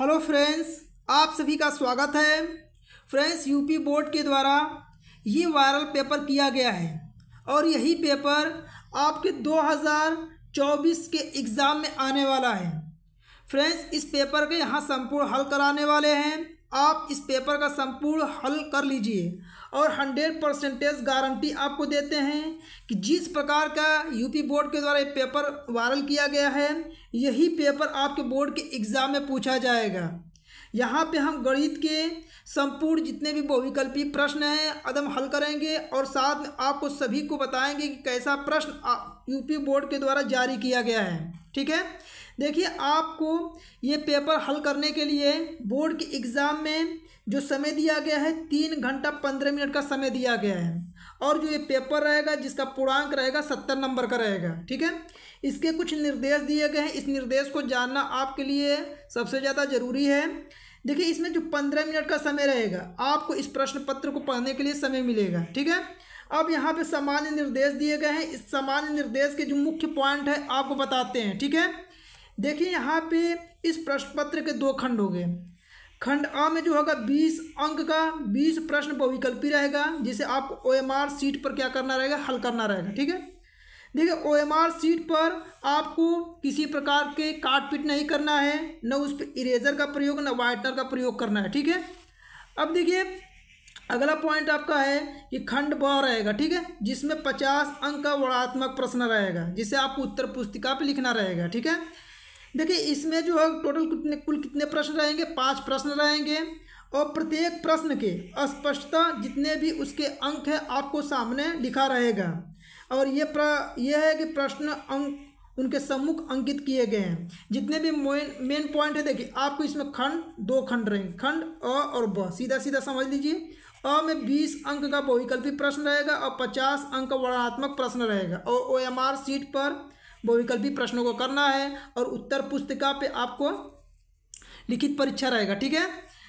Hello friends आप सभी का स्वागत है फ्रेंड्स यूपी बोर्ड के द्वारा ये वायरल पेपर किया गया है और यही पेपर आपके 2024 के एग्ज़ाम में आने वाला है फ्रेंड्स इस पेपर के यहाँ संपूर्ण हल कराने वाले हैं आप इस पेपर का संपूर्ण हल कर लीजिए और हंड्रेड परसेंटेज गारंटी आपको देते हैं कि जिस प्रकार का यूपी बोर्ड के द्वारा ये पेपर वायरल किया गया है यही पेपर आपके बोर्ड के एग्ज़ाम में पूछा जाएगा यहाँ पे हम गणित के संपूर्ण जितने भी बहुविकल्पी प्रश्न हैं अदम हल करेंगे और साथ में आपको सभी को बताएंगे कि कैसा प्रश्न यूपी बोर्ड के द्वारा जारी किया गया है ठीक है देखिए आपको ये पेपर हल करने के लिए बोर्ड के एग्ज़ाम में जो समय दिया गया है तीन घंटा पंद्रह मिनट का समय दिया गया है और जो ये पेपर रहेगा जिसका पूर्णांक रहेगा सत्तर नंबर का रहेगा ठीक है इसके कुछ निर्देश दिए गए हैं इस निर्देश को जानना आपके लिए सबसे ज़्यादा ज़रूरी है देखिए इसमें जो पंद्रह मिनट का समय रहेगा आपको इस प्रश्न पत्र को पढ़ने के लिए समय मिलेगा ठीक है अब यहाँ पे सामान्य निर्देश दिए गए हैं इस सामान्य निर्देश के जो मुख्य पॉइंट है आपको बताते हैं ठीक है देखिए यहाँ पे इस प्रश्न पत्र के दो खंड होंगे खंड आ में जो होगा बीस अंक का बीस प्रश्न बहुविकल्पी रहेगा जिसे आपको ओ एम आर सीट पर क्या करना रहेगा हल करना रहेगा ठीक है देखिए ओ एम आर सीट पर आपको किसी प्रकार के काट पीट नहीं करना है न उस पर इरेजर का प्रयोग न वाइटनर का प्रयोग करना है ठीक है अब देखिए अगला पॉइंट आपका है कि खंड ब रहेगा ठीक है जिसमें पचास अंक का वर्णात्मक प्रश्न रहेगा जिसे आपको उत्तर पुस्तिका पे लिखना रहेगा ठीक है देखिए इसमें जो है टोटल कितने कुल कितने प्रश्न रहेंगे पाँच प्रश्न रहेंगे और प्रत्येक प्रश्न के स्पष्टता जितने भी उसके अंक हैं आपको सामने लिखा रहेगा और ये प्र यह है कि प्रश्न अंक उनके सम्मुख अंकित किए गए हैं जितने भी मेन मेन पॉइंट है देखिए आपको इसमें खंड दो खंड रहेंगे खंड अ और ब सीधा सीधा समझ लीजिए अ में बीस अंक का बहुविकल्पी प्रश्न रहेगा और पचास अंक वर्णात्मक प्रश्न रहेगा और ओ एम आर सीट पर बहुविकल्पी प्रश्नों को करना है और उत्तर पुस्तिका पे आपको लिखित परीक्षा रहेगा ठीक है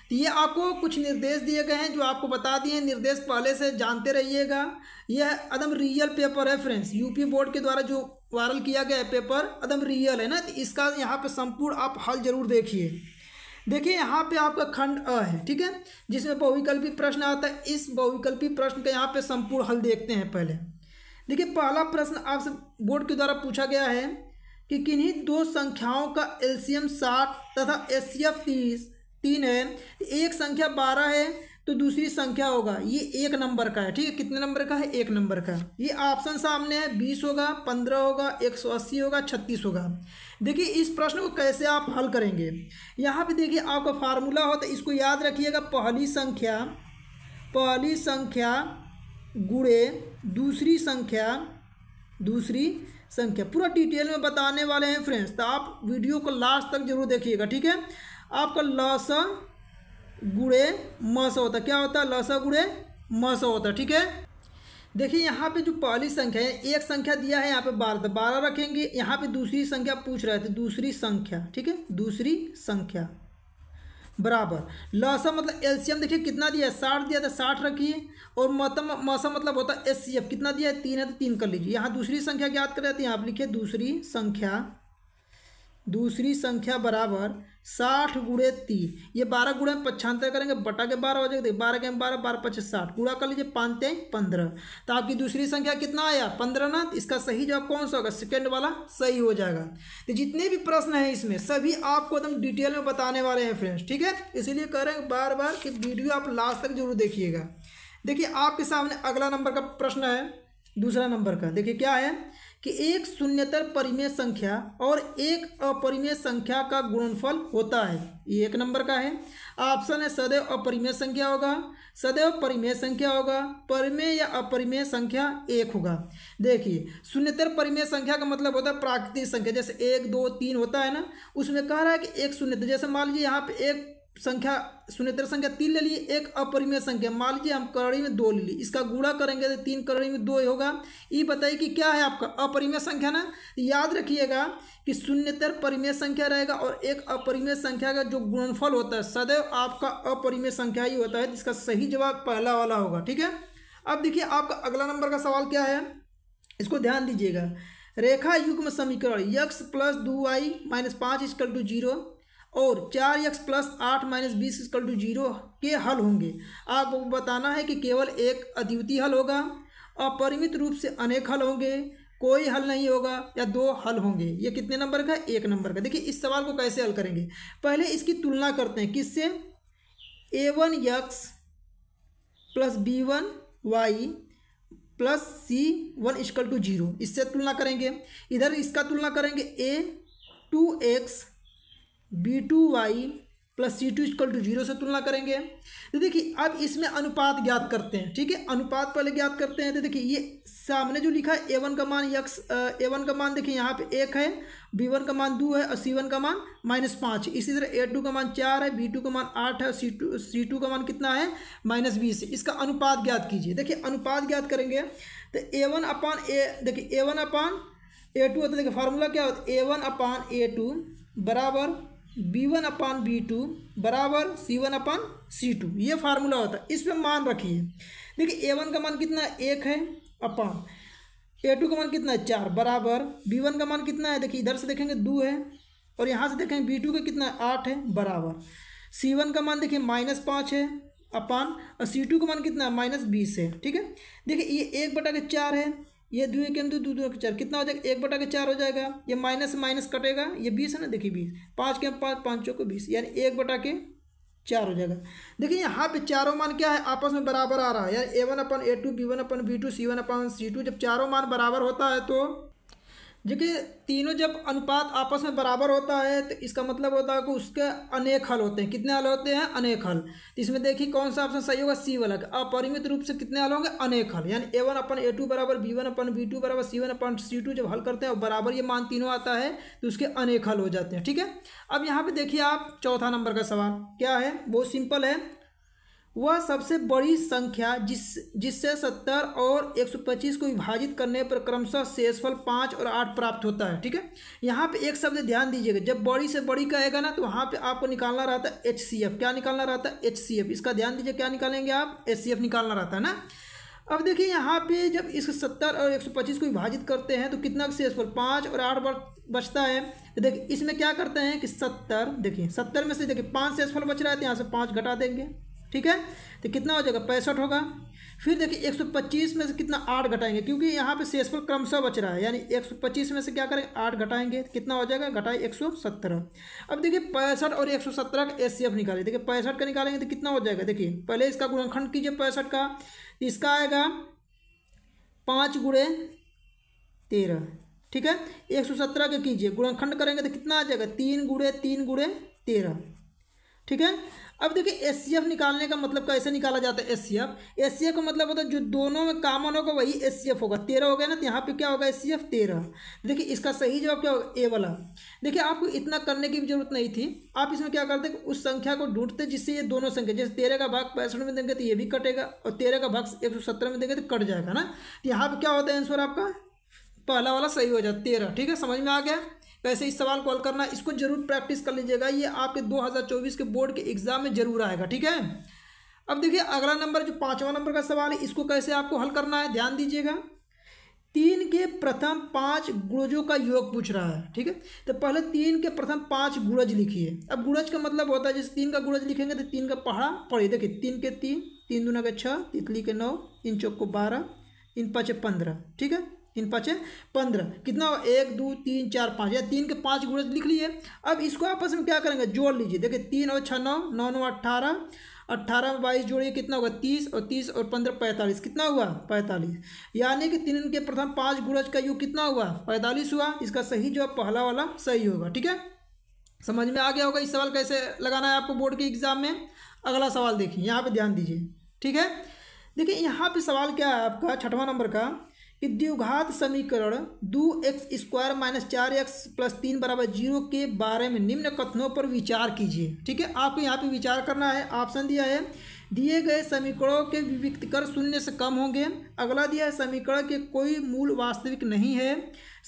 तो ये आपको कुछ निर्देश दिए गए हैं जो आपको बता दिए निर्देश पहले से जानते रहिएगा यह अदम रियल पेपर है फ्रेंड्स यूपी बोर्ड के द्वारा जो वायरल किया गया है पेपर अदम रियल है ना तो इसका यहाँ पे संपूर्ण आप हल जरूर देखिए देखिए यहाँ पे आपका खंड अ है ठीक है जिसमें बहुविकल्पी प्रश्न आता है इस बहुविकल्पी प्रश्न का यहाँ पे संपूर्ण हल देखते हैं पहले देखिए पहला प्रश्न आपसे बोर्ड के द्वारा पूछा गया है कि किन्हीं दो संख्याओं का एलसीएम साठ तथा एस सी एफ तीस तीन है एक संख्या बारह है तो दूसरी संख्या होगा ये एक नंबर का है ठीक है कितने नंबर का है एक नंबर का ये ऑप्शन सामने है बीस होगा पंद्रह होगा एक सौ अस्सी होगा छत्तीस होगा देखिए इस प्रश्न को कैसे आप हल करेंगे यहाँ पे देखिए आपका फार्मूला हो तो इसको याद रखिएगा पहली संख्या पहली संख्या गुड़े दूसरी संख्या दूसरी संख्या पूरा डिटेल में बताने वाले हैं फ्रेंड्स तो आप वीडियो को लास्ट तक जरूर देखिएगा ठीक है आपका लस गुड़े मस होता क्या होता है लस गुड़े मस होता ठीक है देखिए यहाँ पे जो पहली संख्या है एक संख्या दिया है यहाँ पे बारह तो बारह रखेंगे यहाँ पे दूसरी संख्या पूछ रहे थे दूसरी संख्या ठीक है दूसरी संख्या बराबर लसम मतलब एलसीएम देखिए कितना दिया है साठ दिया था साठ रखिए और मतम मौसम मतलब होता है एस कितना दिया है तीन है तो तीन कर लीजिए यहाँ दूसरी संख्या ज्ञात कर जाती है आप लिखिए दूसरी संख्या दूसरी संख्या बराबर साठ गुड़े तीन ये बारह गुड़े में पच्छांतर करेंगे बटा के बारह हो जाएगा तो बारह के बारह बारह पच्चीस साठ गुड़ा कर लीजिए पाँच तेईस पंद्रह तो आपकी दूसरी संख्या कितना आया पंद्रह ना तो इसका सही जवाब कौन सा होगा सेकेंड वाला सही हो जाएगा तो जितने भी प्रश्न हैं इसमें सभी आपको एकदम डिटेल में बताने वाले हैं फ्रेंड्स ठीक है इसीलिए कह रहे हैं बार बार कि वीडियो आप लास्ट तक जरूर देखिएगा देखिए आपके सामने अगला नंबर का प्रश्न है दूसरा नंबर का देखिए क्या है कि एक शून्यतर परिमेय संख्या और एक अपरिमेय संख्या का गुणनफल होता है ये एक नंबर का है ऑप्शन है सदैव अपरिमेय संख्या होगा सदैव परिमेय संख्या होगा परिमेय या अपरिमेय संख्या एक होगा देखिए शून्यतर परिमेय संख्या का मतलब होता है प्राकृतिक संख्या जैसे एक दो तीन होता है ना उसमें कह रहा है कि एक शून्यतर जैसे मान लीजिए यहाँ पे एक संख्या शून्यतर संख्या तीन ले लिए एक अपरिमेय संख्या मान लीजिए हम करड़ी में दो ले लिए इसका गुणा करेंगे तो तीन करड़ी में दो होगा ये बताइए कि क्या है आपका अपरिमेय संख्या ना याद रखिएगा कि शून्यतर परिमेय संख्या रहेगा और एक अपरिमेय संख्या का जो गुणनफल होता है सदैव आपका अपरिमेय संख्या ही होता है जिसका सही जवाब पहला वाला होगा ठीक है अब देखिए आपका अगला नंबर का सवाल क्या है इसको ध्यान दीजिएगा रेखा युग्म समीकरण यक्स प्लस दो आई माइनस पाँच इजकल टू जीरो और चार एक्स प्लस आठ माइनस बीस इक्वल टू जीरो के हल होंगे आपको बताना है कि केवल एक अद्वितीय हल होगा अपरिमित रूप से अनेक हल होंगे कोई हल नहीं होगा या दो हल होंगे ये कितने नंबर का एक नंबर का देखिए इस सवाल को कैसे हल करेंगे पहले इसकी तुलना करते हैं किससे a one x plus b one y plus c one equal to zero इससे तुलना करेंगे इधर इसका तुलना करेंगे a two x b two y plus c two equal to zero से तुलना करेंगे तो देखिए अब इसमें अनुपात ज्ञात करते हैं ठीक है अनुपात पहले ज्ञात करते हैं तो देखिए ये सामने जो लिखा है ए वन का मान यक्स ए वन का मान देखिए यहाँ पे एक है बी वन का मान दो है और सी वन का मान माइनस पाँच इसी तरह ए टू का मान चार है बी टू का मान आठ है सी टू सी टू का मान कितना है माइनस बीस इसका अनुपात ज्ञात कीजिए देखिए अनुपात ज्ञात करेंगे तो ए वन अपान ए देखिए ए वन अपान ए टू होता है देखिए फार्मूला क्या होता है a one upon a two बराबर b one upon b two बराबर c one upon c two ये फार्मूला होता है इसमें मान रखिए देखिए ए वन का मान कितना एक है अपान ए टू का मान कितना है चार बराबर बी वन का मान कितना है देखिए इधर से देखेंगे दो है और यहाँ से देखेंगे बी टू का कितना है आठ है बराबर सी वन का मान देखिए माइनस पाँच है अपान और सी टू का मान कितना है माइनस बीस है ठीक है देखिए ये एक बटा के चार है ये दो एक दो दो दो के चार कितना हो जाएगा एक बटा के चार हो जाएगा ये माइनस माइनस कटेगा ये बीस है ना देखिए बीस पाँच के पाँच पाँच चौको बीस यानी एक बटा के चार हो जाएगा देखिए यहाँ पे चारों मान क्या है आपस में बराबर आ रहा है यार a one upon a two b one upon b two c one upon c two जब चारों मान बराबर होता है तो देखिए तीनों जब अनुपात आपस में बराबर होता है तो इसका मतलब होता है कि उसके अनेक हल होते हैं कितने हल होते हैं अनेक हल तो इसमें देखिए कौन सा ऑप्शन सही होगा सी वाला अपरिमित रूप से कितने हल होंगे अनेक हल यानी a one upon a two बराबर b one upon b two बराबर c one upon c two जब हल करते हैं और बराबर ये मान तीनों आता है तो उसके अनेक हल हो जाते हैं ठीक है अब यहाँ पर देखिए आप चौथा नंबर का सवाल क्या है बहुत सिंपल है वह सबसे बड़ी संख्या जिस जिससे सत्तर और एक सौ पच्चीस को विभाजित करने पर क्रमशः शेषफल पाँच और आठ प्राप्त होता है ठीक है यहाँ पे एक शब्द ध्यान दीजिएगा जब बड़ी से बड़ी कहेगा ना तो वहाँ पे आपको निकालना रहता है एच सी एफ क्या निकालना रहता है एच सी एफ इसका ध्यान दीजिए क्या निकालेंगे आप एच सी एफ निकालना रहता है ना अब देखिए यहाँ पे जब इस सत्तर और एक सौ पच्चीस को विभाजित करते हैं तो कितना शेषफल पाँच और आठ बचता है तो देखिए इसमें क्या करते हैं कि सत्तर देखिए सत्तर में से देखिए पाँच शेषफल बच रहा है तो यहाँ से पाँच घटा देंगे ठीक है तो कितना हो जाएगा पैंसठ होगा फिर देखिए 125 में से कितना आठ घटाएंगे क्योंकि यहाँ पे शेष पर क्रमशः बच रहा है यानी 125 में से क्या करेंगे आठ घटाएंगे कितना हो जाएगा घटाए 117 अब देखिए पैंसठ और 117 का एफ निकालें देखिए पैंसठ का निकालेंगे तो कितना हो जाएगा देखिए पहले इसका गुणनखंड कीजिए पैंसठ का इसका आएगा पाँच गुड़े तेरह ठीक है एक सौ सत्रह का कीजिए गुणनखंड करेंगे तो कितना आ जाएगा तीन गुड़े तीन गुड़े तेरह ठीक है अब देखिए एस निकालने का मतलब कैसे निकाला जाता है एस सी एफ का मतलब होता है जो दोनों में कामन होगा वही एस होगा तेरह हो गया ना तो यहाँ पे क्या होगा एस सी एफ तेरह देखिए इसका सही जवाब क्या होगा ए वाला देखिए आपको इतना करने की भी जरूरत नहीं थी आप इसमें क्या करते उस संख्या को ढूंढते जिससे ये दोनों संख्या जैसे तेरह का भाग पैंसठ में देंगे तो ये भी कटेगा और तेरह का भाग एक सौ सत्रह में देंगे तो कट जाएगा ना तो यहाँ पर क्या होता है आंसर आपका पहला वाला सही हो जाता तेरह ठीक है समझ में आ गया वैसे इस सवाल को हल करना इसको जरूर प्रैक्टिस कर लीजिएगा ये आपके 2024 के बोर्ड के एग्जाम में जरूर आएगा ठीक है अब देखिए अगला नंबर जो पाँचवा नंबर का सवाल है इसको कैसे आपको हल करना है ध्यान दीजिएगा तीन के प्रथम पाँच गुड़जों का योग पूछ रहा है ठीक है तो पहले तीन के प्रथम पाँच गुड़ज लिखिए अब गुड़ज का मतलब होता है जैसे तीन का गुड़ज लिखेंगे तो तीन का पहाड़ा पढ़िए देखिए तीन के तीन तीन दुना के छः तितली के नौ इन चौक को बारह इन पाँच पंद्रह ठीक है तीन पाँच पंद्रह कितना हो? एक दो तीन चार पाँच या तीन के पाँच गुणे लिख लिए अब इसको आपस में क्या करेंगे जोड़ लीजिए देखिए तीन और छः नौ नौ नौ अट्ठारह अट्ठारह में बाईस जोड़िए कितना होगा तीस और तीस और पंद्रह पैंतालीस कितना हुआ पैंतालीस यानी कि तीन के प्रथम पाँच गुणज का योग कितना हुआ पैंतालीस हुआ इसका सही जो पहला वाला सही होगा ठीक है समझ में आ गया होगा इस सवाल कैसे लगाना है आपको बोर्ड के एग्जाम में अगला सवाल देखिए यहाँ पे ध्यान दीजिए ठीक है देखिए यहाँ पे सवाल क्या है आपका छठवां नंबर का विद्युघात समीकरण दो एक्स स्क्वायर माइनस चार एक्स प्लस तीन बराबर जीरो के बारे में निम्न कथनों पर विचार कीजिए ठीक है आपको यहाँ पे विचार करना है ऑप्शन दिया है दिए गए समीकरणों के विविक्त कर शून्य से कम होंगे अगला दिया है समीकरण के कोई मूल वास्तविक नहीं है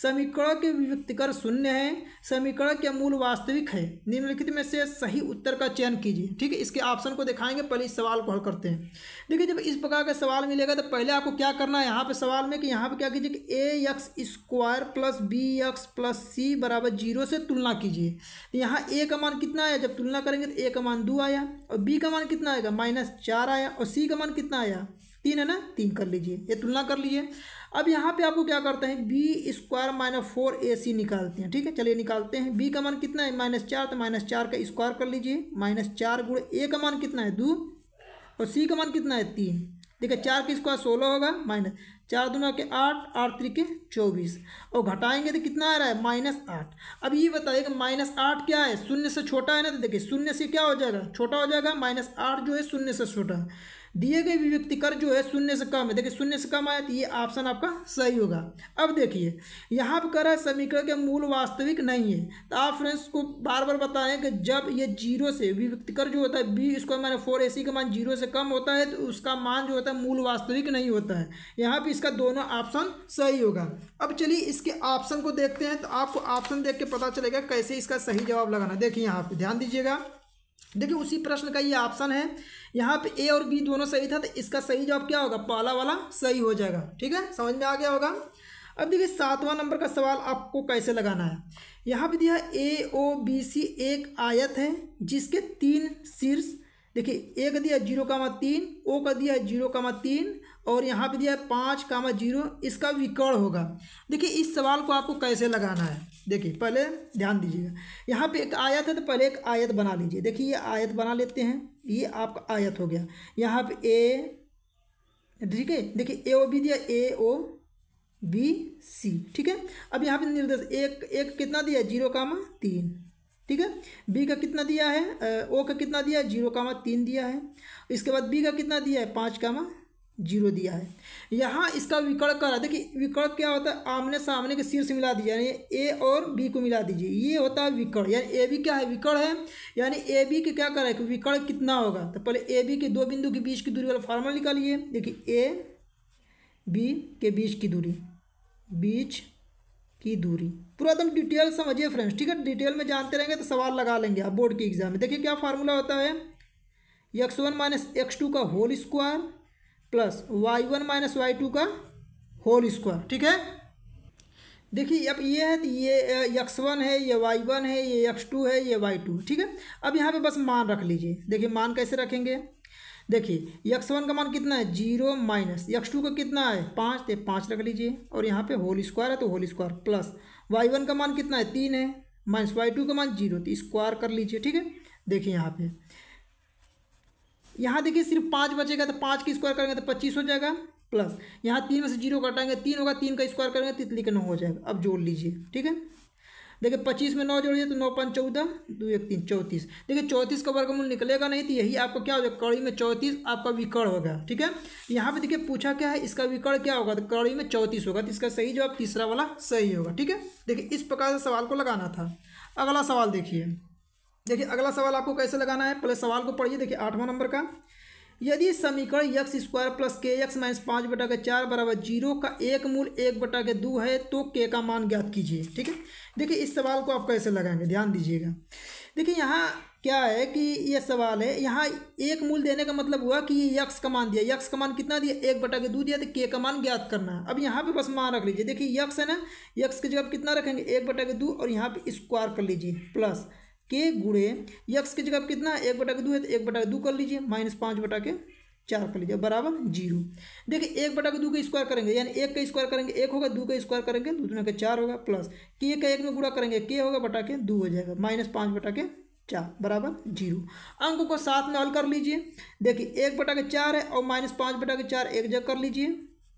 समीकरण के विव्यक्तिकर शून्य है समीकरण के मूल वास्तविक है निम्नलिखित में से सही उत्तर का चयन कीजिए ठीक है इसके ऑप्शन को दिखाएंगे पहले इस सवाल को हल करते हैं देखिए जब इस प्रकार का सवाल मिलेगा तो पहले आपको क्या करना है यहाँ पर सवाल में कि यहाँ पर क्या कीजिए कि a x square plus b x plus c बराबर जीरो से तुलना कीजिए तो यहाँ ए का मान कितना आया जब तुलना करेंगे तो ए का मान दो आया और बी का मान कितना आएगा माइनस चार आया और सी का मान कितना आया तीन है ना तीन कर लीजिए ये तुलना कर लीजिए अब यहाँ पे आपको क्या करते हैं B square minus four A C निकालते हैं ठीक है चलिए निकालते हैं बी का मान कितना है माइनस चार तो माइनस चार का स्क्वायर कर लीजिए माइनस चार गुड़ ए का मान कितना है दो और सी का मान कितना है तीन देखिए चार का स्क्वायर सोलह होगा माइनस चार दुना के आठ आठ त्री के चौबीस और घटाएंगे तो कितना आ रहा है माइनस आठ अब ये बताइए कि माइनस आठ क्या है शून्य से छोटा है ना तो देखिए शून्य से क्या हो जाएगा छोटा हो जाएगा माइनस आठ जो है शून्य से छोटा है दिए गए विव्यक्ति कर जो है शून्य से कम है देखिए शून्य से कम आया तो ये ऑप्शन आपका सही होगा अब देखिए यहाँ पर कर रहा है समीकरण के मूल वास्तविक नहीं है तो आप फ्रेंड्स को बार बार बताएं कि जब ये जीरो से विव्यक्ति कर जो होता है बी इसको मैंने फोर ए का मान जीरो से कम होता है तो उसका मान जो होता है मूल वास्तविक नहीं होता है यहाँ पर इसका दोनों ऑप्शन सही होगा अब चलिए इसके ऑप्शन को देखते हैं तो आपको ऑप्शन देख के पता चलेगा कैसे इसका सही जवाब लगाना देखिए यहाँ पर ध्यान दीजिएगा देखिए उसी प्रश्न का ये ऑप्शन है यहाँ पे ए और बी दोनों सही था तो इसका सही जवाब क्या होगा पाला वाला सही हो जाएगा ठीक है समझ में आ गया होगा अब देखिए सातवां नंबर का सवाल आपको कैसे लगाना है यहाँ पे दिया ए ओ बी सी एक आयत है जिसके तीन शीर्ष देखिए ए का दिया जीरो कामा तीन ओ का दिया जीरो कामा तीन और यहाँ पे दिया है पाँच कामा जीरो इसका विकर्ण होगा देखिए इस सवाल को आपको कैसे लगाना है देखिए पहले ध्यान दीजिएगा यहाँ पे एक आयत है तो पहले एक आयत बना लीजिए देखिए ये आयत बना लेते हैं ये आपका आयत हो गया यहाँ पे ए ठीक है देखिए ए ओ बी दिया ए ओ बी सी ठीक है अब यहाँ पे निर्देश एक एक कितना दिया जीरो कामा तीन ठीक है बी का कितना दिया है ओ का कितना दिया है जीरो कामा तीन दिया है इसके बाद बी का कितना दिया है पाँच कामा जीरो दिया है यहाँ इसका विकल्प कर रहा है देखिए विकल्प क्या होता है आमने सामने के सिर से मिला दीजिए यानी ए और बी को मिला दीजिए ये होता है विकर्ण यानी ए बी क्या है विकर्ण है यानी ए बी के क्या कर रहा है विकर्ण कितना होगा तो पहले ए बी के दो बिंदु के बीच की दूरी वाला फार्मूला निकालिए देखिए ए बी के बीच की दूरी बीच की दूरी पूरा एकदम डिटेल समझिए फ्रेंड्स ठीक है डिटेल में जानते रहेंगे तो सवाल लगा लेंगे आप बोर्ड के एग्जाम में देखिए क्या फार्मूला होता है X one minus X two का whole square plus Y one minus Y two का होल स्क्वायर ठीक है देखिए अब ये है ये एक्स वन है ये वाई वन है ये एक्स टू है ये वाई टू ठीक है अब यहाँ पे बस मान रख लीजिए देखिए मान कैसे रखेंगे देखिए यक्स वन का मान कितना है जीरो माइनस यक्स टू का कितना है पाँच तो पाँच रख लीजिए और यहाँ पे होल स्क्वायर है तो whole square plus Y one का मान कितना है तीन है माइनस वाई टू का मान जीरो तो स्क्वायर कर लीजिए ठीक है देखिए यहाँ पे यहाँ देखिए सिर्फ पाँच बचेगा तो पाँच की स्क्वायर करेंगे तो पच्चीस हो जाएगा प्लस यहाँ तीन में से जीरो कटाएंगे तीन होगा तीन का स्क्वायर करेंगे तितली तो का नौ हो जाएगा अब जोड़ लीजिए ठीक है देखिए पच्चीस में नौ जोड़िए तो नौ पाँच चौदह दो एक तीन चौंतीस देखिए चौंतीस का वर्गमूल निकलेगा नहीं तो यही आपको क्या होगा कड़ी में चौंतीस आपका विकर्ण होगा ठीक है यहाँ पे देखिए पूछा क्या है इसका विकर्ण क्या होगा तो कड़ी में चौंतीस होगा तो इसका सही जवाब तीसरा वाला सही होगा ठीक है देखिए इस प्रकार से सवाल को लगाना था अगला सवाल देखिए देखिए अगला सवाल आपको कैसे लगाना है पहले सवाल को पढ़िए देखिए आठवां नंबर का यदि समीकरण X square plus K X minus पाँच बटा के चार बराबर जीरो का एक मूल एक बटा के दो है तो के का मान ज्ञात कीजिए ठीक है देखिए इस सवाल को आप कैसे लगाएंगे ध्यान दीजिएगा देखिए यहाँ क्या है कि यह सवाल है यहाँ एक मूल देने का मतलब हुआ कि ये यक्स का मान दिया यक्स का मान कितना दिया एक बटा के दो दिया तो के का मान ज्ञात करना है अब यहाँ पे बस मान रख लीजिए देखिए यक्स है ना यक्स की जगह कितना रखेंगे एक बटा के दो और यहाँ पे स्क्वायर कर लीजिए प्लस के गुड़े यक्स की जगह कितना एक बटा के दो है तो एक बटा के दो कर लीजिए माइनस पाँच बटा के चार कर लीजिए बराबर जीरो हाँ। देखिए एक बटा के दो का स्क्वायर करेंगे यानी एक का स्क्वायर करेंगे एक होगा दो का स्क्वायर करेंगे दो दुनिया का चार होगा प्लस के का एक में गुड़ा करेंगे के होगा बटा के दो हो जाएगा माइनस पाँच बटा के चार बराबर जीरो हाँ। अंकों को साथ में हल कर लीजिए देखिए एक बटा के चार है और माइनस पाँच बटा के चार एक जगह कर लीजिए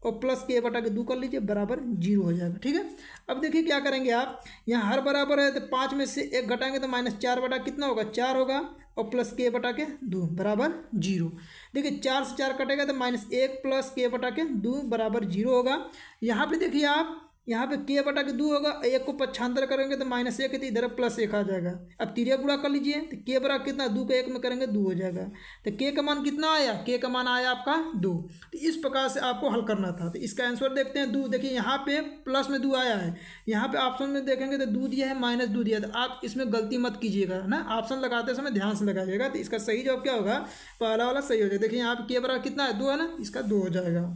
और प्लस के बटा के दो कर लीजिए बराबर जीरो हाँ, हो जाएगा ठीक है अब देखिए क्या करेंगे आप यहाँ हर बराबर है तो पाँच में से एक घटाएंगे तो माइनस चार बटा कितना होगा चार होगा और प्लस के बटा के दो बराबर जीरो देखिए चार से चार कटेगा तो माइनस एक प्लस के बटा के दो बराबर जीरो होगा यहाँ पे देखिए आप यहाँ पे के बटा के दो होगा एक को पच्छांतर करेंगे तो माइनस एक तो इधर प्लस एक आ जाएगा अब तिरिया गुड़ा कर लीजिए तो के बड़ा कितना दो का एक में करेंगे दो हो जाएगा तो के का मान कितना आया के का मान आया आपका दो तो इस प्रकार से आपको हल करना था तो इसका आंसर देखते हैं दो देखिए यहाँ पे प्लस में दो आया है यहाँ पर ऑप्शन में देखेंगे तो दो दिया है माइनस दो दिया तो आप इसमें गलती मत कीजिएगा ना ऑप्शन लगाते समय ध्यान से लगाइएगा तो इसका सही जवाब क्या होगा पहला वाला सही हो जाएगा देखिए यहाँ पे के बड़ा कितना है दो है ना इसका दो हो जाएगा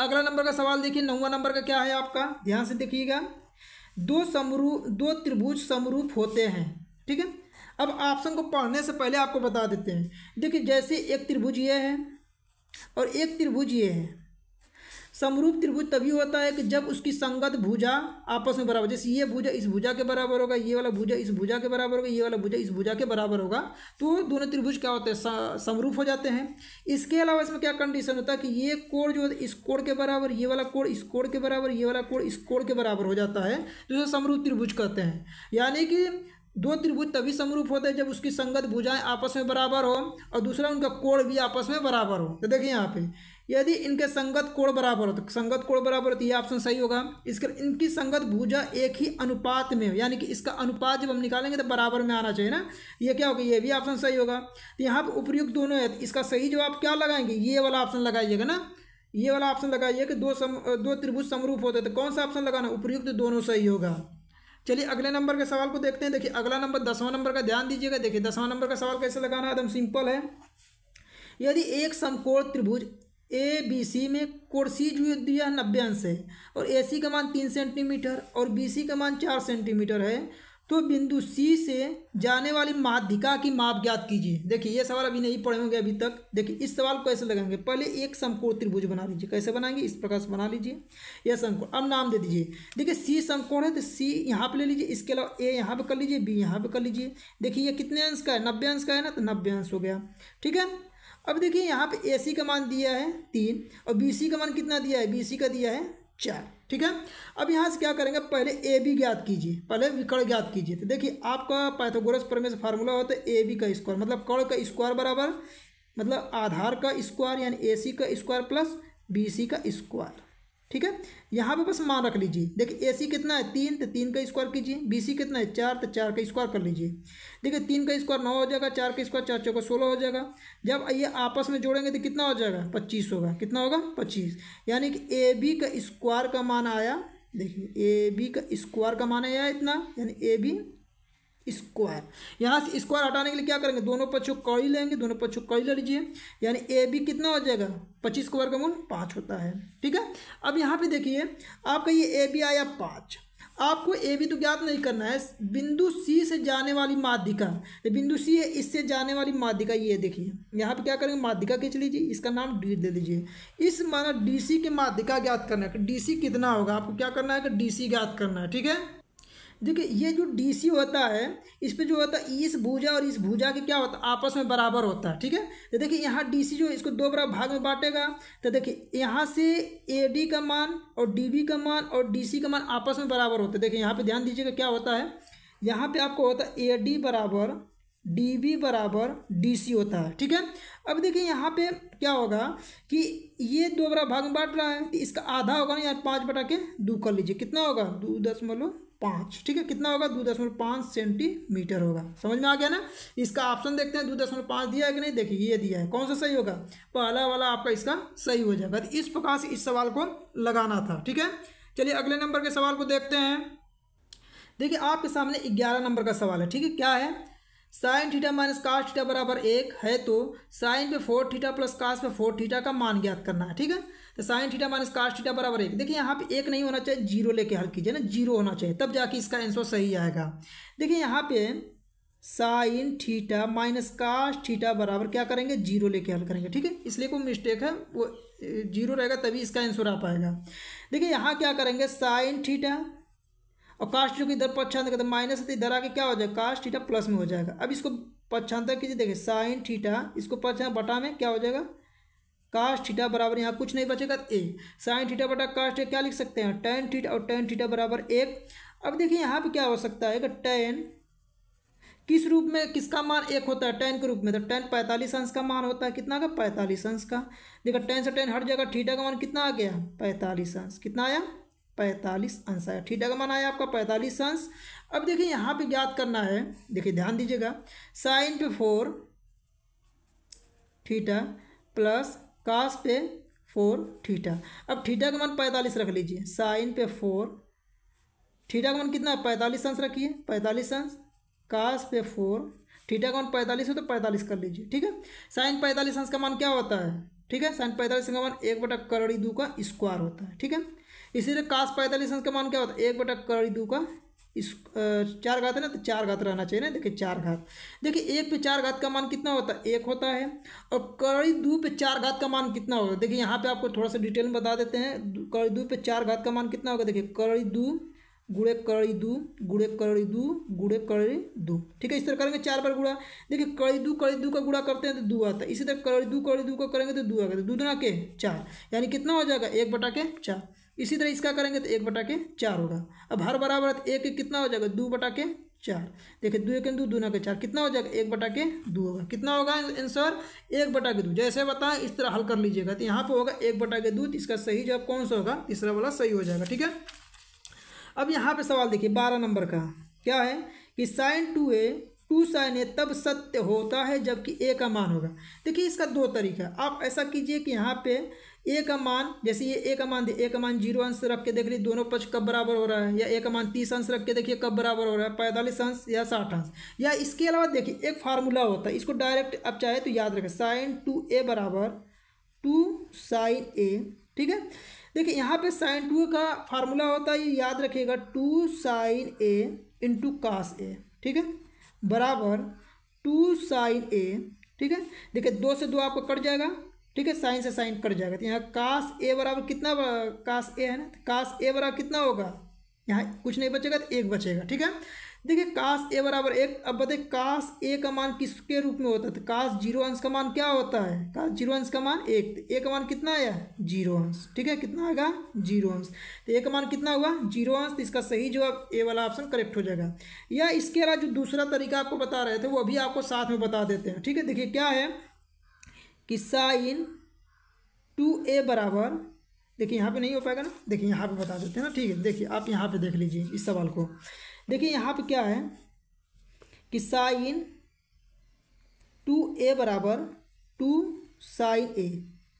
अगला नंबर का सवाल देखिए नौवा नंबर का क्या है आपका ध्यान से देखिएगा दो समरू दो त्रिभुज समरूप होते हैं ठीक है अब ऑप्शन को पढ़ने से पहले आपको बता देते हैं देखिए जैसे एक त्रिभुज ये है और एक त्रिभुज ये है समरूप त्रिभुज तभी होता है कि जब उसकी संगत भुजा आपस में बराबर जैसे ये भुजा इस भुजा के बराबर होगा ये वाला भुजा इस भुजा के बराबर होगा ये वाला भुजा इस भुजा के बराबर होगा तो दोनों त्रिभुज क्या होते हैं समरूप हो जाते हैं इसके अलावा इसमें क्या कंडीशन होता है कि ये कोड़ जो इस कोड़ के बराबर ये वाला कोड़ इस कोड़ के बराबर ये वाला कोड़ इस कोड़ के बराबर हो जाता है जिसे तो समरूप त्रिभुज कहते हैं यानी कि दो त्रिभुज तभी समरूप होते हैं जब उसकी संगत भुजाएं आपस में बराबर हो और दूसरा उनका कोण भी आपस में बराबर हो तो देखिए यहाँ पे यदि इनके संगत कोण बराबर हो तो संगत कोण बराबर हो तो ये ऑप्शन सही होगा इसके इनकी संगत भुजा एक ही अनुपात में यानी कि इसका अनुपात जब हम निकालेंगे तो बराबर में आना चाहिए ना ये क्या होगा ये भी ऑप्शन सही होगा तो यहाँ पर उपयुक्त दोनों है तो इसका सही जवाब क्या लगाएंगे ये वाला ऑप्शन लगाइएगा ना ये वाला ऑप्शन लगाइए कि दो सम दो त्रिभुज समरूप होते तो कौन सा ऑप्शन लगाना उपयुक्त दोनों सही होगा चलिए अगले नंबर के सवाल को देखते हैं देखिए अगला नंबर दसवां नंबर का ध्यान दीजिएगा देखिए दसवां नंबर का सवाल कैसे लगाना है तो एकदम सिंपल है यदि एक समकोण त्रिभुज ए बी सी में कुर्सी जो दिया नब्बे अंश है और ए सी का मान तीन सेंटीमीटर और बी सी का मान चार सेंटीमीटर है तो बिंदु सी से जाने वाली माध्यिका की माप ज्ञात कीजिए देखिए ये सवाल अभी नहीं पढ़े होंगे अभी तक देखिए इस सवाल को कैसे लगाएंगे पहले एक समकोण त्रिभुज बना लीजिए कैसे बनाएंगे इस प्रकार से बना लीजिए यह समकोण अब नाम दे दीजिए देखिए सी समकोण है तो सी यहाँ पे ले लीजिए इसके अलावा ए यहाँ पर कर लीजिए बी यहाँ पर कर लीजिए देखिए ये कितने अंश का है नब्बे अंश का है ना तो नब्बे अंश हो गया ठीक है अब देखिए यहाँ पे ए का मान दिया है तीन और बी का मान कितना दिया है बी का दिया है चार ठीक है अब यहाँ से क्या करेंगे पहले ए बी ज्ञात कीजिए पहले विकर्ण ज्ञात कीजिए तो देखिए आपका पैथोगोरस प्रमेय से फार्मूला होता तो है ए बी का स्क्वायर मतलब कर्ण का स्क्वायर बराबर मतलब आधार का स्क्वायर यानी ए सी का स्क्वायर प्लस बी सी का स्क्वायर ठीक है यहाँ पे बस मान रख लीजिए देखिए ए सी कितना है तीन तो तीन का स्क्वायर कीजिए बी सी कितना है चार तो चार का स्क्वायर कर लीजिए देखिए तीन का स्क्वायर नौ हो जाएगा चार का स्क्वायर चार चौका सोलह हो जाएगा जब ये आपस में जोड़ेंगे तो कितना हो जाएगा पच्चीस होगा कितना होगा पच्चीस यानी कि ए बी का स्क्वायर का मान आया देखिए ए बी का स्क्वायर का मान आया इतना यानी ए बी स्क्वायर यहाँ से स्क्वायर हटाने के लिए क्या करेंगे दोनों पक्षों कौड़ी लेंगे दोनों पक्षों कौड़ी ले लीजिए यानी ए बी कितना हो जाएगा पच्चीस स्क्वायर का मूल पाँच होता है ठीक है अब यहाँ पे देखिए आपका ये ए बी आया पाँच आपको ए बी तो ज्ञात नहीं करना है बिंदु सी से जाने वाली माध्यिका बिंदु सी है इससे जाने वाली माध्यिका ये देखिए यहाँ पे क्या करेंगे माध्यिका खींच लीजिए इसका नाम डी दे दीजिए इस माना डी सी के माध्यिका ज्ञात करना है डी सी कितना होगा आपको क्या करना है कि डी सी ज्ञात करना है ठीक है देखिए ये जो डी सी होता है इस पर जो होता है इस भुजा और इस भुजा के क्या होता है आपस में बराबर होता है ठीक है तो देखिए यहाँ डी सी जो इसको दो बड़ा भाग में बांटेगा तो देखिए यहाँ से ए डी का मान और डी बी का मान और डी सी का मान आपस में बराबर होता है देखिए यहाँ पर ध्यान दीजिएगा क्या होता है यहाँ पर आपको होता है ए डी बराबर डी बी बराबर डी सी होता है ठीक है अब देखिए यहाँ पर क्या होगा कि ये दो बड़ा भाग में बांट रहा है तो इसका आधा होगा ना यहाँ पाँच बटा के दो कर लीजिए कितना होगा दो दशमलव पाँच ठीक है कितना होगा दो दशमलव पाँच सेंटीमीटर होगा समझ में आ गया ना इसका ऑप्शन देखते हैं दो दशमलव पाँच दिया है कि नहीं देखिए ये दिया है कौन सा सही होगा पहला वाला आपका इसका सही हो जाएगा तो इस प्रकार से इस सवाल को लगाना था ठीक है चलिए अगले नंबर के सवाल को देखते हैं देखिए आपके सामने ग्यारह नंबर का सवाल है ठीक है क्या है sine theta minus cos theta बराबर एक है तो साइन पे फोर ठीटा प्लस कास पे फोर थीटा का मान ज्ञात करना है ठीक है तो sine theta minus cos theta बराबर एक देखिए यहाँ पे एक नहीं होना चाहिए जीरो लेके हल कीजिए ना जीरो होना चाहिए तब जाके इसका आंसर सही आएगा देखिए यहाँ पे sine theta minus cos theta बराबर क्या करेंगे जीरो लेके हल करेंगे ठीक है इसलिए कोई मिस्टेक है वो जीरो रहेगा तभी इसका आंसर आ पाएगा देखिए यहाँ क्या करेंगे साइन थीटा और कास्ट जो कि इधर पक्षांतर करते माइनस है तो इधर आके क्या हो जाएगा कास्ट थीटा प्लस में हो जाएगा अब इसको पक्षांतर कीजिए देखिए साइन थीटा इसको पक्षांतर बटा में क्या हो जाएगा कास्ट थीटा बराबर यहाँ कुछ नहीं बचेगा तो ए साइन थीटा बटा कास्ट क्या लिख सकते हैं टेन थीटा और टेन थीटा बराबर एक अब देखिए यहाँ पे क्या हो सकता है कि टेन किस रूप में किसका मान एक होता है टेन के रूप में तो टेन पैंतालीस अंश का मान होता है कितना का पैंतालीस अंश का देखो टेन से टेन हर जगह थीटा का मान कितना आ गया पैंतालीस अंश कितना आया पैंतालीस अंश आया थीटा का मान आया आपका पैंतालीस अंश अब देखिए यहाँ पे ज्ञात करना है देखिए ध्यान दीजिएगा साइन पे फोर थीटा प्लस कास पे फोर थीटा अब थीटा का मान पैंतालीस रख लीजिए साइन पे फोर थीटा का मान कितना है पैंतालीस अंश रखिए पैंतालीस अंश कास पे फोर थीटा का मान पैंतालीस हो तो पैंतालीस कर लीजिए ठीक है साइन पैंतालीस अंश का मान क्या होता है ठीक है साइन पैंतालीस का मान एक बटा करड़ी दू का स्क्वायर होता है ठीक है इसीलिए कास पैंतालीस अंश का मान क्या होता है एक बटा करड़ी दू का इस चार घात है ना तो चार घात रहना चाहिए ना देखिए चार घात देखिए एक पे चार घात का मान कितना होता है एक होता है और कड़ी दो पे चार घात का मान कितना होगा देखिए यहाँ पे आपको थोड़ा सा डिटेल में बता देते हैं कड़ी दो पे चार घात का मान कितना होगा देखिए कड़ी दो गुड़े कड़ी दू गुड़े कड़ी दू गुड़े कड़ी दो ठीक है इस तरह करेंगे चार बार गुड़ा देखिए कड़ी दू कड़ी दू का गुड़ा करते हैं तो दो आता है इसी तरह कड़ी दू कड़ी दू का करेंगे तो दो आ गया दो तो दुना के चार यानी कितना हो जाएगा एक बटा के चार इसी तरह इसका करेंगे तो एक बटा के चार होगा अब हर बराबर है तो एक कितना हो जाएगा दो बटा के चार देखिए दो एक दो ना के चार कितना हो जाएगा एक बटा के दो होगा कितना होगा आंसर एक बटा के दो जैसे बताएं इस तरह हल कर लीजिएगा तो यहाँ पे होगा एक बटा के दो तो इसका सही जवाब कौन सा होगा तीसरा वाला सही हो जाएगा ठीक है अब यहाँ पर सवाल देखिए बारह नंबर का क्या है कि sine two A two sine A तब सत्य होता है जबकि ए का मान होगा देखिए इसका दो तरीका आप ऐसा कीजिए कि यहाँ पर ए का मान जैसे ये ए का मान दे ए का मान जीरो अंश रख के देख ली दोनों पक्ष कब बराबर हो रहा है या ए का मान तीस अंश रख के देखिए कब बराबर हो रहा है पैंतालीस अंश या साठ अंश या इसके अलावा देखिए एक फार्मूला होता है इसको डायरेक्ट आप चाहे तो याद रखें साइन टू ए बराबर टू साइन ए ठीक है देखिए यहाँ पर साइन टू का फार्मूला होता है ये याद रखिएगा two sine A into cos A ठीक है बराबर टू साइन ए ठीक है देखिए दो से दो आपको कट जाएगा ठीक है साइन से साइन कट जाएगा तो यहाँ काश ए बराबर कितना काश ए है ना काश तो ए बराबर कितना होगा यहाँ कुछ नहीं बचेगा तो एक बचेगा ठीक है देखिए काश ए बराबर एक अब बताइए काश ए का मान किसके रूप में होता है तो काश जीरो अंश का मान क्या होता है काश जीरो अंश का मान एक तो ए का मान कितना आया जीरो अंश ठीक है कितना आएगा जीरो अंश तो ए का मान कितना हुआ जीरो अंश तो इसका सही जवाब ए वाला ऑप्शन करेक्ट हो जाएगा या इसके अलावा जो दूसरा तरीका आपको बता रहे थे वो अभी आपको साथ में बता देते हैं ठीक है देखिए क्या है कि साइन टू ए बराबर देखिए यहाँ पे नहीं हो पाएगा ना देखिए यहाँ पे बता देते हैं ना ठीक है देखिए आप यहाँ पे देख लीजिए इस सवाल को देखिए यहाँ पे क्या है कि साइन टू ए बराबर टू साइन ए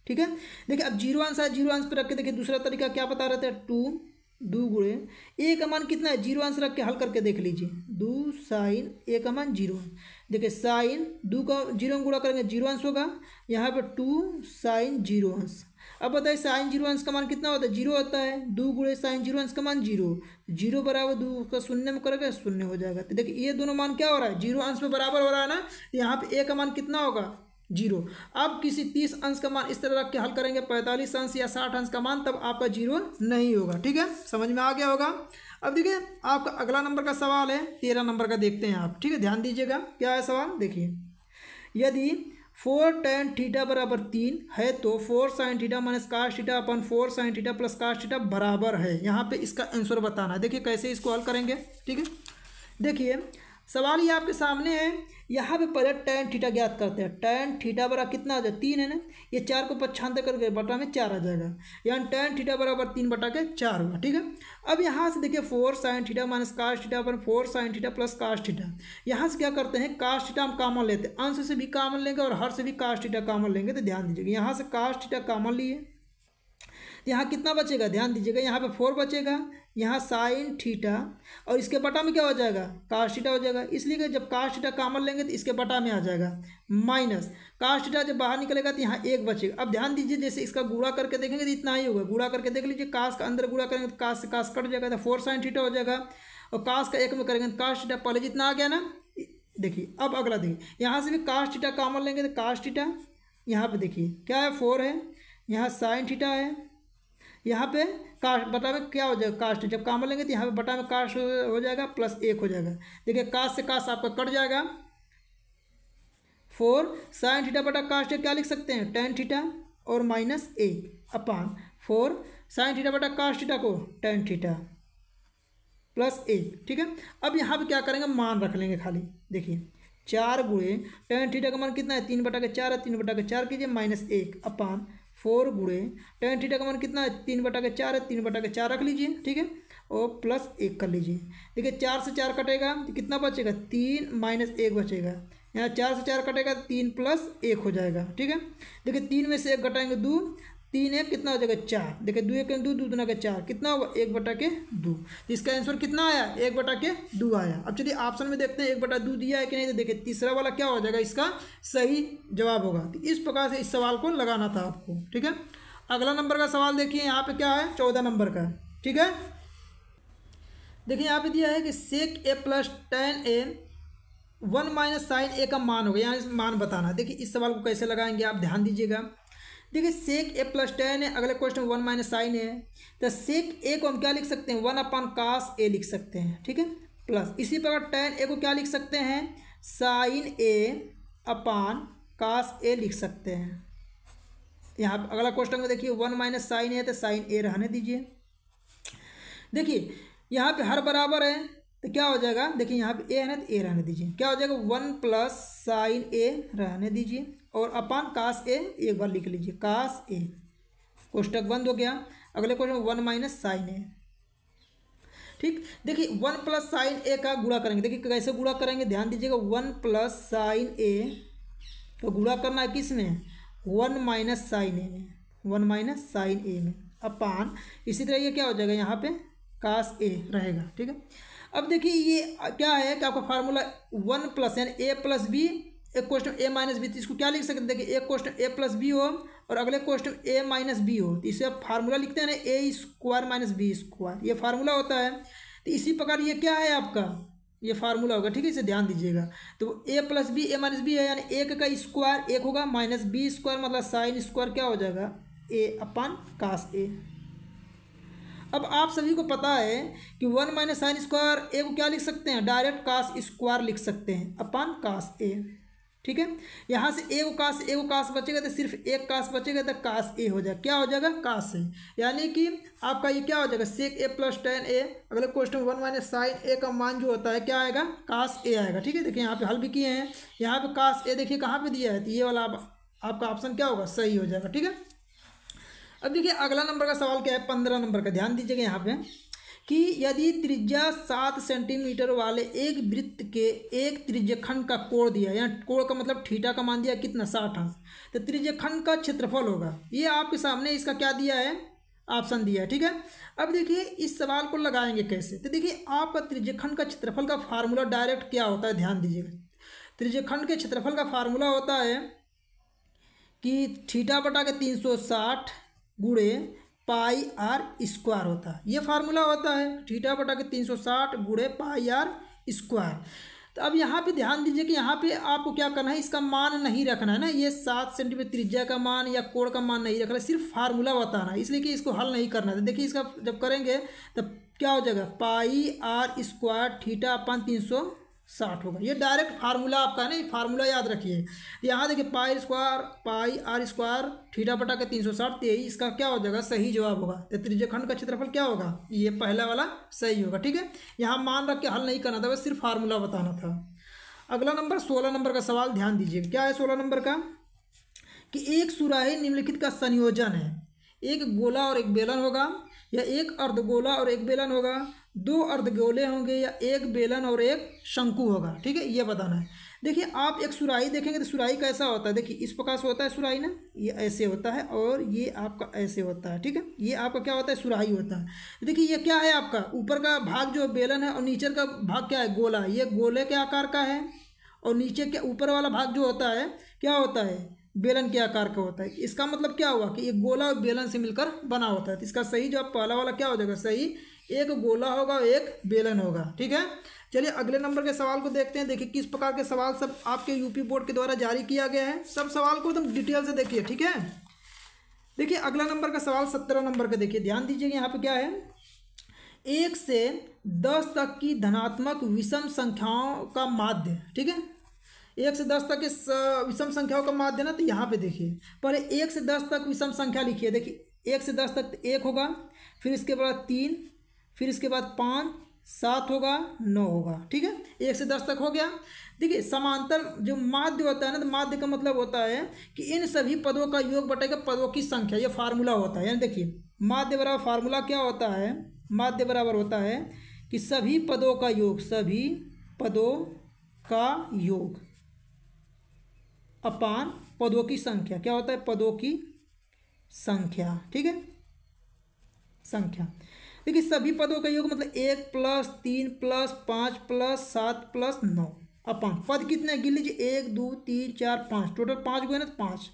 ठीक है देखिए अब जीरो आंसर जीरो आंसर पर रख के देखिए दूसरा तरीका क्या बता रहे थे टू दो गुड़े ए का मान कितना है जीरो आंसर रख के हल करके देख लीजिए दो साइन ए का मान जीरो देखिए साइन दो का जीरो गुड़ा करेंगे जीरो अंश होगा यहाँ पर टू साइन जीरो अंश अब बताइए साइन जीरो अंश का मान कितना होता है जीरो होता है दो गुड़े साइन जीरो अंश का मान जीरो जीरो बराबर दो का शून्य में करेगा शून्य हो जाएगा तो देखिए ये दोनों मान क्या हो रहा है जीरो अंश में बराबर हो रहा है ना यहाँ पर ए का मान कितना होगा जीरो अब किसी तीस अंश का मान इस तरह रख के हल करेंगे पैंतालीस अंश या साठ अंश का मान तब आपका जीरो नहीं होगा ठीक है समझ में आ गया होगा अब देखिए आपका अगला नंबर का सवाल है तेरह नंबर का देखते हैं आप ठीक है ध्यान दीजिएगा क्या है सवाल देखिए यदि फोर टेन थीटा बराबर तीन है तो four sine theta minus cos theta upon four sine theta plus cos theta बराबर है यहाँ पे इसका आंसर बताना है देखिए कैसे इसको हल करेंगे ठीक है देखिए सवाल ये आपके सामने है यहाँ पे पहले टेन थीटा ज्ञात करते हैं टेन थीटा बराबर कितना आ तीन है ना ये चार को पक्षांतर करके बटा में चार आ जाएगा यानी टेन थीटा बराबर तीन बटा के चार हुआ ठीक है अब यहाँ से देखिए four sine theta minus cos theta पर four sine theta plus cos theta यहाँ से क्या करते हैं कास्ट थीटा हम कामन लेते हैं अंश से भी कामन लेंगे और हर से भी कास्ट थीटा कामन लेंगे तो ध्यान दीजिएगा यहाँ से कास्ट थीटा कामन लिए यहाँ कितना बचेगा ध्यान दीजिएगा यहाँ पे फोर बचेगा यहाँ साइन ठीठा और इसके बटा में क्या हो जाएगा काश ठीठा हो जाएगा इसलिए कि जब काश ठीठा कामन लेंगे तो इसके बटा में आ जाएगा माइनस काश ठीठा जब बाहर निकलेगा तो यहाँ एक बचेगा अब ध्यान दीजिए जैसे इसका गुड़ा करके देखेंगे तो इतना ही होगा गुड़ा करके देख लीजिए काश का अंदर गुड़ा करेंगे तो काश से काश कट जाएगा तो फोर साइन ठीठा हो जाएगा और काश का एक में करेंगे तो काश ठीठा पहले जितना आ गया ना देखिए अब अगला देखिए यहाँ से भी कास्ट ठीठा कामन लेंगे तो कास्ट ठीठा यहाँ पर देखिए क्या है फोर है यहाँ साइन ठीठा है यहाँ पर कास्ट बटा में क्या हो जाएगा कास्ट जब काम लेंगे तो यहाँ पे बटा में कास्ट हो जाएगा प्लस एक हो जाएगा देखिए कास्ट से कास्ट आपका कट जाएगा फोर साइन थीटा बटा कास्ट क्या लिख सकते हैं टेन थीटा और minus A upon four sine theta बटा कास्ट थीटा को टेन थीटा प्लस ए ठीक है अब यहाँ पे क्या करेंगे मान रख लेंगे खाली देखिए चार गुड़े टेन थीटा का मान कितना है तीन बटा के चार है तीन बटा के चार कीजिए माइनस एक अपान फोर गुड़े टेन थीटा का मान कितना है तीन बटा के चार है तीन बटा के चार रख लीजिए ठीक है और प्लस एक कर लीजिए देखिए चार से चार कटेगा तो कितना बचेगा तीन माइनस एक बचेगा यहाँ चार से चार कटेगा तो तीन प्लस एक हो जाएगा ठीक है देखिए तीन में से एक घटाएंगे दो तीन एक कितना हो जाएगा चार देखिए दो एक दो दुना का चार कितना होगा एक बटा के दो इसका आंसर कितना आया एक बटा के दो आया अब चलिए ऑप्शन में देखते हैं एक बटा दो दिया है कि नहीं तो देखिए तीसरा वाला क्या हो जाएगा इसका सही जवाब होगा तो इस प्रकार से इस सवाल को लगाना था आपको ठीक है अगला नंबर का सवाल देखिए यहाँ पर क्या है चौदह नंबर का ठीक है देखिए यहाँ पे दिया है कि sec A plus tan A one minus sine A का मान होगा यहाँ मान बताना देखिए इस सवाल को कैसे लगाएंगे आप ध्यान दीजिएगा देखिए सेक ए प्लस टेन है अगले क्वेश्चन वन माइनस साइन है तो सेक ए को हम क्या लिख सकते हैं वन अपॉन कास ए लिख सकते हैं ठीक है प्लस इसी प्रकार टेन ए को क्या लिख सकते हैं साइन ए अपान कास ए लिख सकते हैं यहाँ अगला क्वेश्चन में देखिए वन माइनस साइन है तो साइन ए रहने दीजिए देखिए यहाँ पे हर बराबर है तो क्या हो जाएगा देखिए यहाँ पे ए है ना तो ए रहने दीजिए क्या हो जाएगा वन प्लस साइन ए रहने दीजिए और अपान काश ए एक बार लिख लीजिए काश ए कोष्टक बंद हो गया अगले question one minus sine A ठीक देखिए वन प्लस साइन ए का गुड़ा करेंगे देखिए कैसे गुड़ा करेंगे ध्यान दीजिएगा वन प्लस साइन ए तो गुड़ा करना है किस में वन माइनस साइन ए में वन माइनस साइन ए में अपान इसी तरह ये क्या हो जाएगा यहाँ पे काश ए रहेगा ठीक है अब देखिए ये क्या है कि आपका फार्मूला वन प्लस यानी ए प्लस बी एक क्वेश्चन ए माइनस बी तो इसको क्या लिख सकते हैं देखिए एक क्वेश्चन ए प्लस बी हो और अगले क्वेश्चन ए माइनस बी हो तो इसे आप फार्मूला लिखते हैं ना A square minus B square ये फार्मूला होता है तो इसी प्रकार ये क्या है आपका ये फार्मूला होगा ठीक है इसे ध्यान दीजिएगा तो A plus B A minus B है यानी एक का स्क्वायर एक होगा माइनस बी स्क्वायर मतलब साइन स्क्वायर क्या हो जाएगा ए अपान कास ए अब आप सभी को पता है कि one minus sine square A को क्या लिख सकते हैं डायरेक्ट कास स्क्वायर लिख सकते हैं अपान कास ए ठीक है यहाँ से ए को काश ए को काश बचेगा तो सिर्फ एक काश बचेगा तो काश ए हो जाएगा क्या हो जाएगा काश ए यानी कि आपका ये क्या हो जाएगा सेक ए प्लस टेन ए अगले question one minus sine A का मान जो होता है क्या आएगा काश ए आएगा ठीक है देखिए यहाँ पे हल भी किए हैं यहाँ पे काश ए देखिए कहाँ पे दिया है तो ये वाला आप, आपका ऑप्शन क्या होगा सही हो जाएगा ठीक है अब देखिए अगला नंबर का सवाल क्या है पंद्रह नंबर का ध्यान दीजिएगा यहाँ पे कि यदि त्रिज्या सात सेंटीमीटर वाले एक वृत्त के एक त्रिज्यखंड का कोण दिया या कोण का मतलब ठीठा का मान दिया कितना साठ अंश तो त्रिज्यखंड का क्षेत्रफल होगा ये आपके सामने इसका क्या दिया है ऑप्शन दिया है ठीक है अब देखिए इस सवाल को लगाएंगे कैसे तो देखिए आपका त्रिज्यखंड का क्षेत्रफल का फार्मूला डायरेक्ट क्या होता है ध्यान दीजिएगा त्रिज्यखंड के क्षेत्रफल का फार्मूला होता है कि ठीठा बटा के तीन सौ साठ गुड़े पाई आर स्क्वायर होता है ये फार्मूला होता है ठीठा बटा के तीन सौ साठ गुड़े पाई आर स्क्वायर तो अब यहाँ पे ध्यान दीजिए कि यहाँ पे आपको क्या करना है इसका मान नहीं रखना है ना ये सात सेंटीमीटर त्रिज्या का मान या कोण का मान नहीं रखना है सिर्फ फार्मूला बताना है इसलिए कि इसको हल नहीं करना है तो देखिए इसका जब करेंगे तब क्या हो जाएगा पाई आर स्क्वायर ठीठा अपन तीन सौ साठ होगा ये डायरेक्ट फार्मूला आपका है ना ये फार्मूला याद रखिए यहाँ देखिए pi square pi R square theta बटा के तीन सौ साठ तेईस इसका क्या हो जाएगा सही जवाब होगा तो खंड का क्षेत्रफल क्या होगा ये पहला वाला सही होगा ठीक है यहाँ मान रख के हल नहीं करना था बस सिर्फ फार्मूला बताना था अगला नंबर सोलह नंबर का सवाल ध्यान दीजिए क्या है सोलह नंबर का कि एक सुराही निम्नलिखित का संयोजन है एक गोला और एक बेलन होगा या एक अर्धगोला और एक बेलन होगा दो अर्धगोले होंगे या एक बेलन और एक शंकु होगा ठीक है ये बताना है देखिए आप एक सुराई देखेंगे तो सुराई कैसा होता है देखिए इस प्रकार से होता है सुराई ना ये ऐसे होता है और ये आपका ऐसे होता है ठीक है ये आपका क्या होता है सुराही होता है देखिए ये क्या है आपका ऊपर का भाग जो बेलन है और नीचे का भाग क्या है गोला ये गोले के आकार का है और नीचे के ऊपर वाला भाग जो होता है क्या होता है बेलन के आकार का होता है इसका मतलब क्या हुआ कि ये गोला और बेलन से मिलकर बना होता है तो इसका सही जो पहला वाला क्या हो जाएगा सही एक गोला होगा एक बेलन होगा ठीक है चलिए अगले नंबर के सवाल को देखते हैं देखिए किस प्रकार के सवाल सब आपके यूपी बोर्ड के द्वारा जारी किया गया है सब सवाल को एकदम डिटेल से देखिए ठीक है देखिए अगला नंबर का सवाल सत्रह नंबर का देखिए ध्यान दीजिए यहाँ पे क्या है एक से दस तक की धनात्मक विषम संख्याओं का माध्य ठीक है एक से दस तक के विषम संख्याओं का माध्य ना तो यहाँ पे देखिए पहले एक से दस तक विषम संख्या लिखिए देखिए एक से दस तक तो एक होगा फिर इसके बाद तीन फिर इसके बाद पाँच सात होगा नौ होगा ठीक है एक से दस तक हो गया देखिए समांतर जो माध्य होता है ना तो माध्य का मतलब होता है कि इन सभी पदों का योग बटेगा पदों की संख्या ये फार्मूला होता है यानी देखिए माध्य बराबर फार्मूला क्या होता है माध्य बराबर होता है कि सभी पदों का योग सभी पदों का योग अपान पदों की संख्या क्या होता है पदों की संख्या ठीक है संख्या देखिए सभी पदों का योग मतलब एक प्लस तीन प्लस पाँच प्लस सात प्लस नौ अब पाँच पद कितने गिन लीजिए एक दो तीन चार पाँच टोटल पाँच गए ना तो पाँच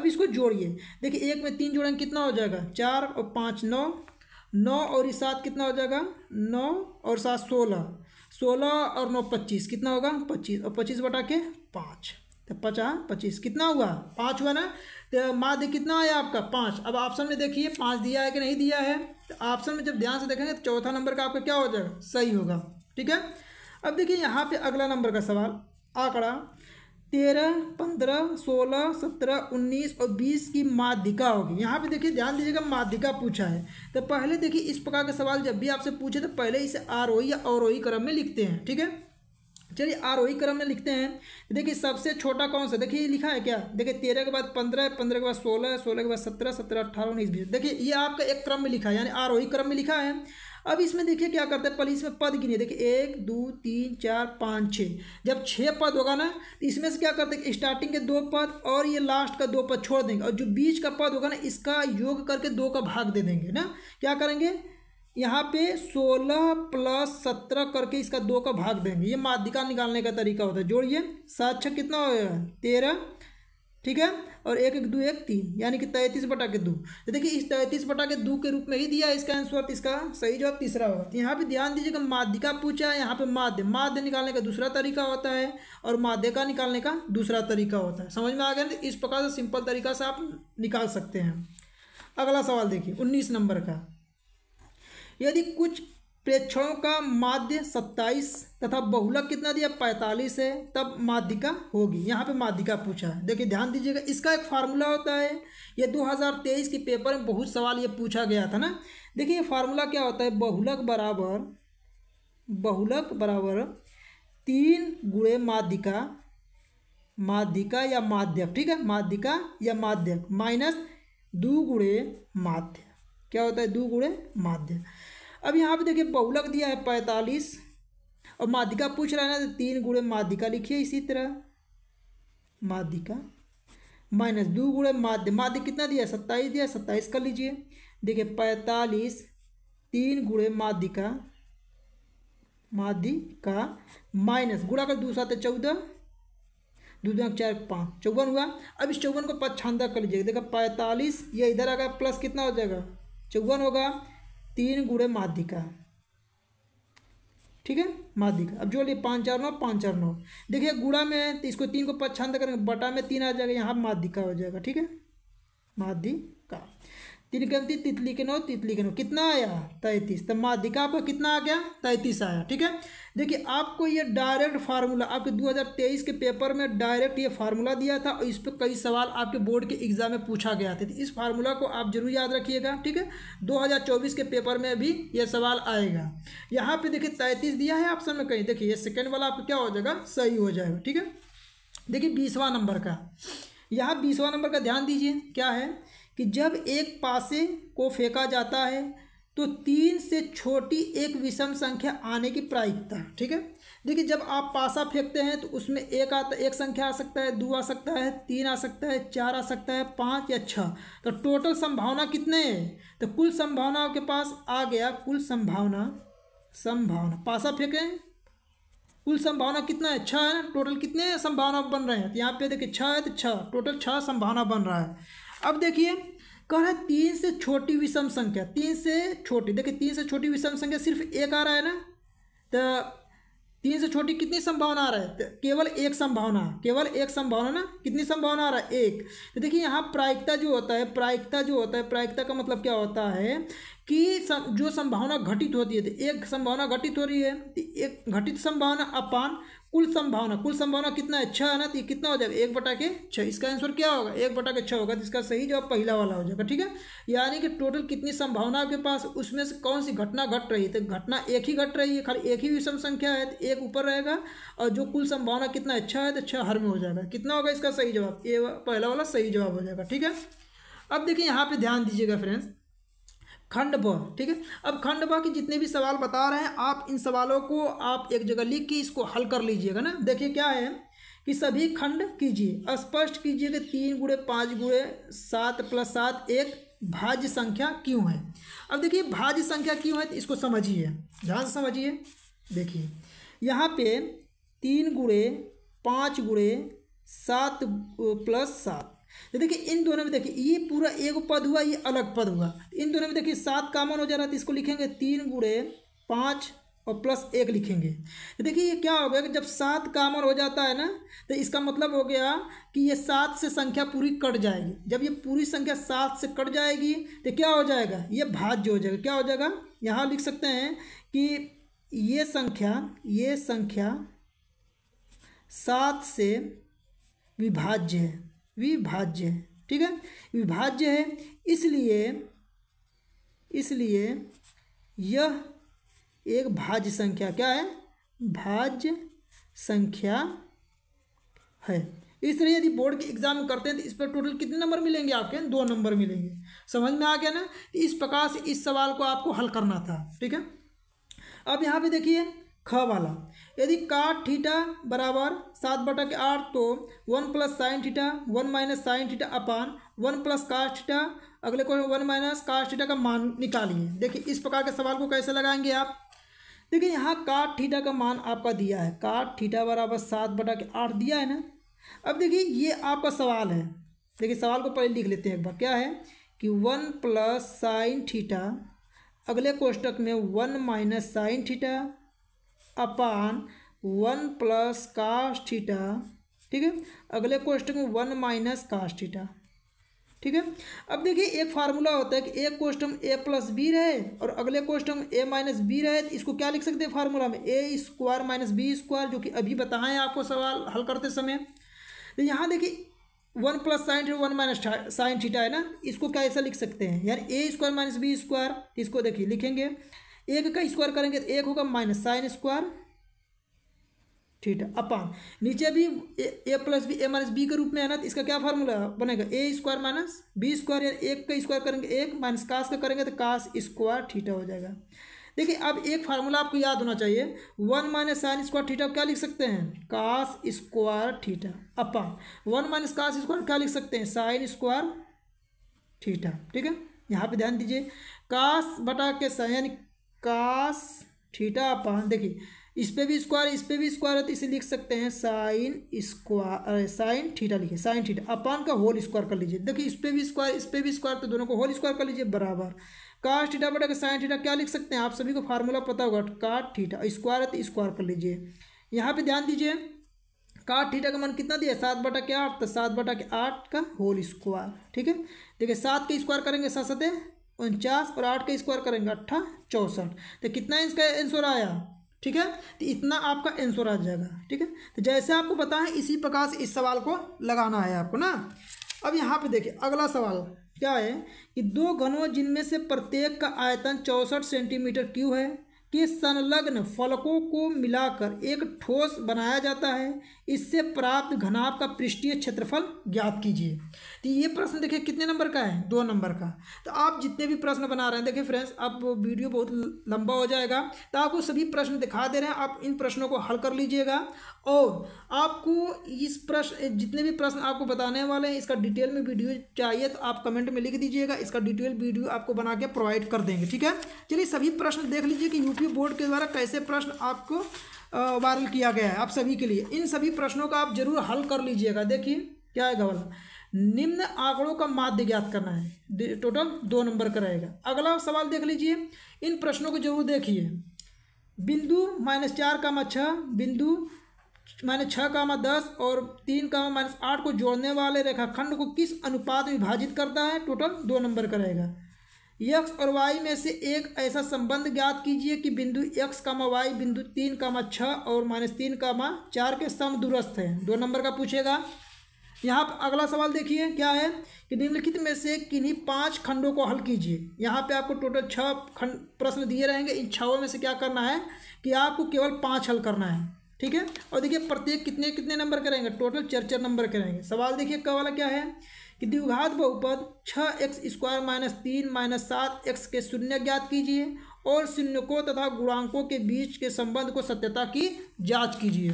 अब इसको जोड़िए देखिए एक में तीन जोड़ेंगे कितना हो जाएगा चार और पाँच नौ नौ और ये सात कितना हो जाएगा नौ और सात सोलह सोलह और नौ पच्चीस कितना होगा पच्चीस और पच्चीस बटा के पाँच तो पचास पच्चीस कितना हुआ पाँच हुआ ना तो माध्य कितना आया आपका पाँच अब ऑप्शन में देखिए पाँच दिया है कि नहीं दिया है तो ऑप्शन में जब ध्यान से देखेंगे तो चौथा नंबर का आपका क्या हो जाएगा सही होगा ठीक है अब देखिए यहाँ पे अगला नंबर का सवाल आंकड़ा तेरह पंद्रह सोलह सत्रह उन्नीस और बीस की माध्यिका होगी यहाँ पे देखिए ध्यान दीजिएगा माध्यिका पूछा है तो पहले देखिए इस प्रकार के सवाल जब भी आपसे पूछे तो पहले इसे आरोही या अवरोही क्रम में लिखते हैं ठीक है चलिए आरोही क्रम में लिखते हैं देखिए सबसे छोटा कौन सा देखिए लिखा है क्या देखिए तेरह के बाद पंद्रह पंद्रह के बाद सोलह सोलह के बाद सत्रह सत्रह अट्ठारह उन्नीस बीस देखिए ये आपका एक क्रम में लिखा है यानी आरोही क्रम में लिखा है अब इसमें देखिए क्या करते हैं पहले इसमें पद गिनिए देखिए एक दो तीन चार पाँच छः जब छः पद होगा ना तो इसमें से क्या करते हैं स्टार्टिंग के दो पद और ये लास्ट का दो पद छोड़ देंगे और जो बीच का पद होगा ना इसका योग करके दो का भाग दे देंगे ना क्या करेंगे यहाँ पे 16 प्लस 17 करके इसका दो का भाग देंगे ये माध्यिका निकालने का तरीका होता है जोड़िए सात छः कितना गया तेरह ठीक है और एक एक दो एक तीन यानी कि तैंतीस बटा के दो देखिए इस तैंतीस बटा के दो के रूप में ही दिया इसका आंसर इसका सही जवाब तीसरा होगा तो यहाँ पे ध्यान दीजिएगा माध्यिका पूछा है यहाँ पे माध्य माध्य निकालने का दूसरा तरीका होता है और का निकालने का दूसरा तरीका होता है समझ में आ गया ना इस प्रकार से सिंपल तरीका से आप निकाल सकते हैं अगला सवाल देखिए उन्नीस नंबर का यदि कुछ प्रेक्षणों का माध्य सत्ताईस तथा बहुलक कितना दिया पैंतालीस है तब माध्यिका होगी यहाँ पे माध्यिका पूछा है देखिए ध्यान दीजिएगा इसका एक फार्मूला होता है ये 2023 के पेपर में बहुत सवाल ये पूछा गया था ना देखिए ये फार्मूला क्या होता है बहुलक बराबर बहुलक बराबर तीन गुड़े माध्यिका माध्यिका या माध्यक ठीक है माध्यिका या माध्यक माइनस दो गुड़े माध्य क्या होता है दो गुड़े माध्यम अब यहाँ पे देखिए बहुलक दिया है पैंतालीस और माध्यिका पूछ रहा है ना तो तीन गुड़े माध्यिका लिखिए इसी तरह माध्यिका माइनस दो गुड़े माध्य माध्य कितना दिया सत्ताईस दिया सत्ताईस कर लीजिए देखिए पैंतालीस तीन गुड़े माध्यिका माध्यिका माइनस गुड़ा कर दो सात चौदह दो दो चार पाँच चौवन हुआ अब इस चौवन को पच्छांदा कर लीजिएगा देखा पैंतालीस ये इधर आ गया प्लस कितना हो जाएगा चौवन होगा तीन गुड़े माध्यिका ठीक है माध्यिका अब जो लिए पाँच चार नौ पाँच चार नौ देखिए गुड़ा में तो इसको तीन को पच्छांत करेंगे बटा में तीन आ जाएगा यहाँ माध्यिका हो जाएगा ठीक है माध्यिका तिरगंती तितली के नौ तितली के नौ कितना आया तैंतीस तो माध्यिका आपका कितना आ गया तैंतीस आया ठीक है देखिए आपको ये डायरेक्ट फार्मूला आपके 2023 के पेपर में डायरेक्ट ये फार्मूला दिया था और इस पर कई सवाल आपके बोर्ड के एग्जाम में पूछा गया था इस फार्मूला को आप जरूर याद रखिएगा ठीक है 2024 के पेपर में भी ये सवाल आएगा यहाँ पे देखिए तैंतीस दिया है ऑप्शन में कहीं देखिए ये सेकेंड वाला आपका क्या हो जाएगा सही हो जाएगा ठीक है देखिए बीसवा नंबर का यहाँ बीसवा नंबर का ध्यान दीजिए क्या है कि जब एक पासे को फेंका जाता है तो तीन से छोटी एक विषम संख्या आने की प्रायिकता ठीक है देखिए जब आप पासा फेंकते हैं तो उसमें एक आता एक संख्या आ सकता है दो आ सकता है तीन आ सकता है चार आ सकता है पाँच या छः तो टोटल संभावना कितने हैं तो कुल संभावना के पास आ गया कुल संभावना संभावना पासा फेंकें कुल संभावना कितना है छः है टोटल कितने संभावना बन रहे हैं तो यहाँ पे देखिए छः है तो छः टोटल छः संभावना बन रहा है अब देखिए कह रहा है तीन से छोटी विषम संख्या तीन से छोटी देखिए तीन से छोटी विषम संख्या सिर्फ एक आ रहा है ना तो तीन से छोटी कितनी संभावना आ रहा है तो केवल एक संभावना केवल एक संभावना ना कितनी संभावना आ रहा है एक तो देखिए यहाँ प्रायिकता जो होता है प्रायिकता जो होता है प्रायिकता का मतलब क्या होता है कि जो संभावना घटित होती है तो एक संभावना घटित हो रही है तो एक घटित संभावना अपान कुल संभावना कुल संभावना कितना है छः आना तो कितना हो जाएगा एक बटा के छः इसका आंसर क्या होगा एक बटा के छः होगा तो इसका सही जवाब पहला वाला हो जाएगा ठीक है यानी कि टोटल कितनी संभावना आपके पास उसमें से कौन सी घटना घट रही है तो घटना एक ही घट रही है खाली एक ही विषम संख्या है तो एक ऊपर रहेगा और जो कुल संभावना कितना अच्छा है तो छः हर में हो जाएगा कितना होगा इसका सही जवाब ये पहला वाला सही जवाब हो जाएगा ठीक है अब देखिए यहाँ पर ध्यान दीजिएगा फ्रेंड्स खंड ब ठीक है अब खंड ब के जितने भी सवाल बता रहे हैं आप इन सवालों को आप एक जगह लिख के इसको हल कर लीजिएगा ना देखिए क्या है कि सभी खंड कीजिए स्पष्ट कीजिए कि तीन गुड़े पाँच गुड़े सात प्लस सात एक भाज्य संख्या क्यों है अब देखिए भाज्य संख्या क्यों है तो इसको समझिए ध्यान से समझिए देखिए यहाँ पे तीन गुड़े पाँच गुड़े सात प्लस सात तो देखिए इन दोनों में देखिए ये पूरा एक पद हुआ ये अलग पद हुआ इन दोनों में देखिए सात कामन हो जा रहा है तो इसको लिखेंगे तीन गुड़े पाँच और प्लस एक लिखेंगे तो देखिए ये क्या हो गया कि जब सात कामन हो जाता है ना तो इसका मतलब हो गया कि ये सात से संख्या पूरी कट जाएगी जब ये पूरी संख्या सात से कट जाएगी तो क्या हो जाएगा ये भाज्य हो जाएगा क्या हो जाएगा यहाँ लिख सकते हैं कि ये संख्या ये संख्या सात से विभाज्य है विभाज्य है ठीक है विभाज्य है इसलिए इसलिए यह एक भाज्य संख्या क्या है भाज्य संख्या है इस तरह यदि बोर्ड के एग्जाम में करते हैं तो इस पर टोटल कितने नंबर मिलेंगे आपके दो नंबर मिलेंगे समझ में आ गया ना इस प्रकार से इस सवाल को आपको हल करना था ठीक है अब यहाँ पे देखिए ख वाला यदि काट ठीटा बराबर सात बटा के आठ तो one plus sine theta one minus sine theta upon one plus cos theta अगले को वन माइनस काट ठीटा का मान निकालिए देखिए इस प्रकार के सवाल को कैसे लगाएंगे आप देखिए यहाँ काट ठीटा का मान आपका दिया है काट ठीठा बराबर सात बटा के आठ दिया है ना अब देखिए ये आपका सवाल है देखिए सवाल को पहले लिख लेते हैं एक बार क्या है कि वन प्लस साइन थीटा अगले कोष्टक में one minus sine theta upon one plus cos theta ठीक है अगले क्वेश्चन में वन माइनस कास्ट ठीक है अब देखिए एक फार्मूला होता है कि एक क्वेश्चन ए प्लस बी रहे और अगले क्वेश्चन ए माइनस बी रहे तो इसको क्या लिख सकते हैं फार्मूला में A square minus B square जो कि अभी बताएं आपको सवाल हल करते समय तो यहाँ देखिए one plus sine theta one minus sine theta है ना इसको कैसा लिख सकते हैं यार A square minus B square इसको देखिए लिखेंगे एक का स्क्वायर करेंगे तो एक होगा माइनस साइन स्क्वायर ठीक है अपान नीचे भी A, plus B A minus B के रूप में है ना तो इसका क्या फार्मूला बनेगा A square minus B square या एक का स्क्वायर करेंगे एक माइनस कास का करेंगे तो कास स्क्वायर ठीठा हो जाएगा देखिए अब एक फार्मूला आपको याद होना चाहिए one minus sine square theta क्या लिख सकते हैं cos square theta upon one minus cos square क्या लिख सकते हैं साइन स्क्वायर ठीठा ठीक है यहाँ पर ध्यान दीजिए कास बटा के साइन कास थीटा अपान देखिए इस पे भी स्क्वायर इस पे भी स्क्वायर है तो इसे लिख सकते हैं साइन स्क्वायर साइन थीटा लिखिए साइन थीटा अपान का होल स्क्वायर कर लीजिए देखिए इस पे भी स्क्वायर इस पे भी स्क्वायर तो दोनों को होल स्क्वायर कर लीजिए बराबर काट थीटा बटा साइन थीटा क्या लिख सकते हैं आप सभी को फार्मूला पता होगा काट थीटा स्क्वायर है तो स्क्वायर कर लीजिए यहाँ पर ध्यान दीजिए काट थीटा का मन कितना दिया सात बटा के आठ तो सात बटा के आठ का होल स्क्वायर ठीक है देखिए सात का स्क्वायर करेंगे सात सतह उनचास और आठ का स्क्वायर करेंगे अट्ठा चौसठ तो कितना इसका आंसर आया ठीक है तो इतना आपका आंसर आ जाएगा ठीक है तो जैसे आपको पता है इसी प्रकार से इस सवाल को लगाना है आपको ना अब यहाँ पे देखिए अगला सवाल क्या है कि दो घनों जिनमें से प्रत्येक का आयतन चौंसठ सेंटीमीटर क्यू है के संलग्न फलकों को मिलाकर एक ठोस बनाया जाता है इससे प्राप्त घनाभ का पृष्ठीय क्षेत्रफल ज्ञात कीजिए तो ये प्रश्न देखिए कितने नंबर का है दो नंबर का तो आप जितने भी प्रश्न बना रहे हैं देखिए फ्रेंड्स अब वीडियो बहुत लंबा हो जाएगा तो आपको सभी प्रश्न दिखा दे रहे हैं आप इन प्रश्नों को हल कर लीजिएगा और आपको इस प्रश्न जितने भी प्रश्न आपको बताने वाले हैं इसका डिटेल में वीडियो चाहिए तो आप कमेंट में लिख दीजिएगा इसका डिटेल वीडियो आपको बना के प्रोवाइड कर देंगे ठीक है चलिए सभी प्रश्न देख लीजिए कि यूपी बोर्ड के द्वारा कैसे प्रश्न आपको वायरल किया गया है आप सभी के लिए इन सभी प्रश्नों का आप जरूर हल कर लीजिएगा देखिए क्या है गवल निम्न आंकड़ों का माध्य ज्ञात करना है टोटल दो नंबर का रहेगा अगला सवाल देख लीजिए इन प्रश्नों को जरूर देखिए बिंदु माइनस चार का मा छः बिंदु माइनस छः का मा दस और तीन कामा माइनस आठ को जोड़ने वाले रेखाखंड को किस अनुपात विभाजित करता है टोटल दो नंबर का रहेगा यक्स और वाई में से एक ऐसा संबंध ज्ञात कीजिए कि बिंदु का कामा वाई बिंदु तीन का मा छः और माइनस तीन का मा चार के सम दुरुस्त है दो नंबर का पूछेगा यहाँ पर अगला सवाल देखिए क्या है कि निम्नलिखित में से किन्हीं पांच खंडों को हल कीजिए यहाँ पे आपको टोटल छः खंड प्रश्न दिए रहेंगे इन छवों में से क्या करना है कि आपको केवल पाँच हल करना है ठीक है और देखिए प्रत्येक कितने कितने नंबर करेंगे टोटल चार चार नंबर करेंगे सवाल देखिए क वाला क्या है कि द्विघात बहुपद छः एक्स स्क्वायर माइनस तीन माइनस सात एक्स के शून्य ज्ञात कीजिए और शून्यकों तथा गुणांकों के बीच के संबंध को सत्यता की जांच कीजिए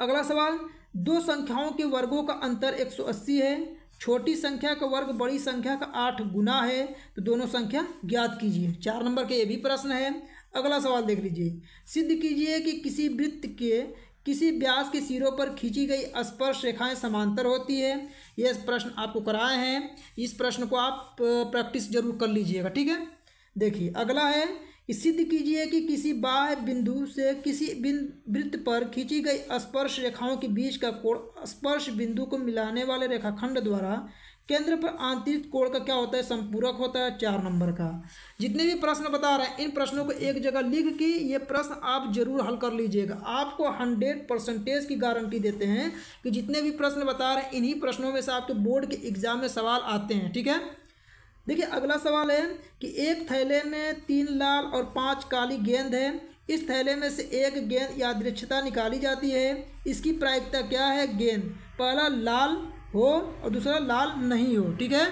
अगला सवाल दो संख्याओं के वर्गों का अंतर 180 है छोटी संख्या का वर्ग बड़ी संख्या का आठ गुना है तो दोनों संख्या ज्ञात कीजिए चार नंबर का ये भी प्रश्न है अगला सवाल देख लीजिए सिद्ध कीजिए कि किसी वृत्त के किसी व्यास के सिरों पर खींची गई स्पर्श रेखाएं समांतर होती है ये प्रश्न आपको कराए हैं इस प्रश्न को आप प्रैक्टिस जरूर कर लीजिएगा ठीक है देखिए अगला है सिद्ध कीजिए कि किसी बाह्य बिंदु से किसी वृत्त पर खींची गई स्पर्श रेखाओं के बीच का कोण स्पर्श बिंदु को मिलाने वाले रेखाखंड द्वारा केंद्र पर आंतरिक कोण का क्या होता है संपूरक होता है चार नंबर का जितने भी प्रश्न बता रहे हैं इन प्रश्नों को एक जगह लिख के ये प्रश्न आप जरूर हल कर लीजिएगा आपको हंड्रेड परसेंटेज की गारंटी देते हैं कि जितने भी प्रश्न बता रहे हैं इन्हीं प्रश्नों में से आपके बोर्ड के एग्जाम में सवाल आते हैं ठीक है देखिए अगला सवाल है कि एक थैले में तीन लाल और पांच काली गेंद है इस थैले में से एक गेंद यादृक्षता निकाली जाती है इसकी प्रायिकता क्या है गेंद पहला लाल हो और दूसरा लाल नहीं हो ठीक है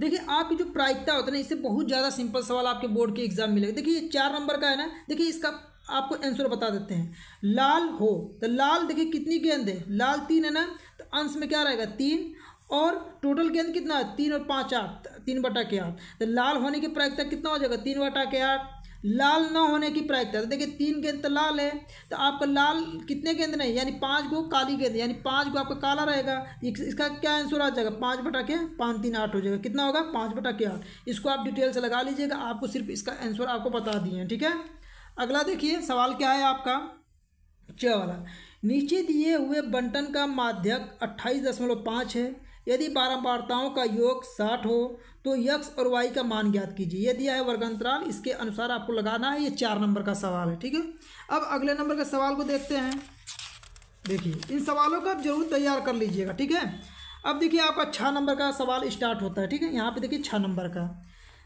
देखिए आपकी जो प्रायिकता होती है ना इससे बहुत ज़्यादा सिंपल सवाल आपके बोर्ड के एग्जाम में लगेगा देखिए चार नंबर का है ना देखिए इसका आपको आंसर बता देते हैं लाल हो तो लाल देखिए कितनी गेंद है लाल तीन है ना तो अंश में क्या रहेगा तीन और टोटल गेंद कितना है तीन और पाँच आठ तीन बटा के आठ तो लाल होने की प्रायिकता कितना हो जाएगा तीन बटा के आठ लाल ना होने की प्रायिकता तो देखिए तीन गेंद तो लाल है तो आपका लाल कितने गेंद नहीं यानी पाँच गो काली गेंद यानी पाँच गो आपका काला रहेगा इसका क्या आंसर आ जाएगा पाँच बटा के पाँच तीन आठ हो जाएगा कितना होगा पाँच बटा के आठ इसको आप डिटेल से लगा लीजिएगा आपको सिर्फ इसका आंसर आपको बता दिए ठीक है अगला देखिए सवाल क्या है आपका छः वाला नीचे दिए हुए बंटन का माध्यक अट्ठाईस दशमलव पाँच है यदि बारंबारताओं का योग साठ हो तो यक्ष और वाई का मान ज्ञात कीजिए यह दिया है वर्गंतराल इसके अनुसार आपको लगाना है ये चार नंबर का सवाल है ठीक है अब अगले नंबर के सवाल को देखते हैं देखिए इन सवालों को आप जरूर तैयार कर लीजिएगा ठीक है अब देखिए आपका छः नंबर का सवाल स्टार्ट होता है ठीक है यहाँ पे देखिए छः नंबर का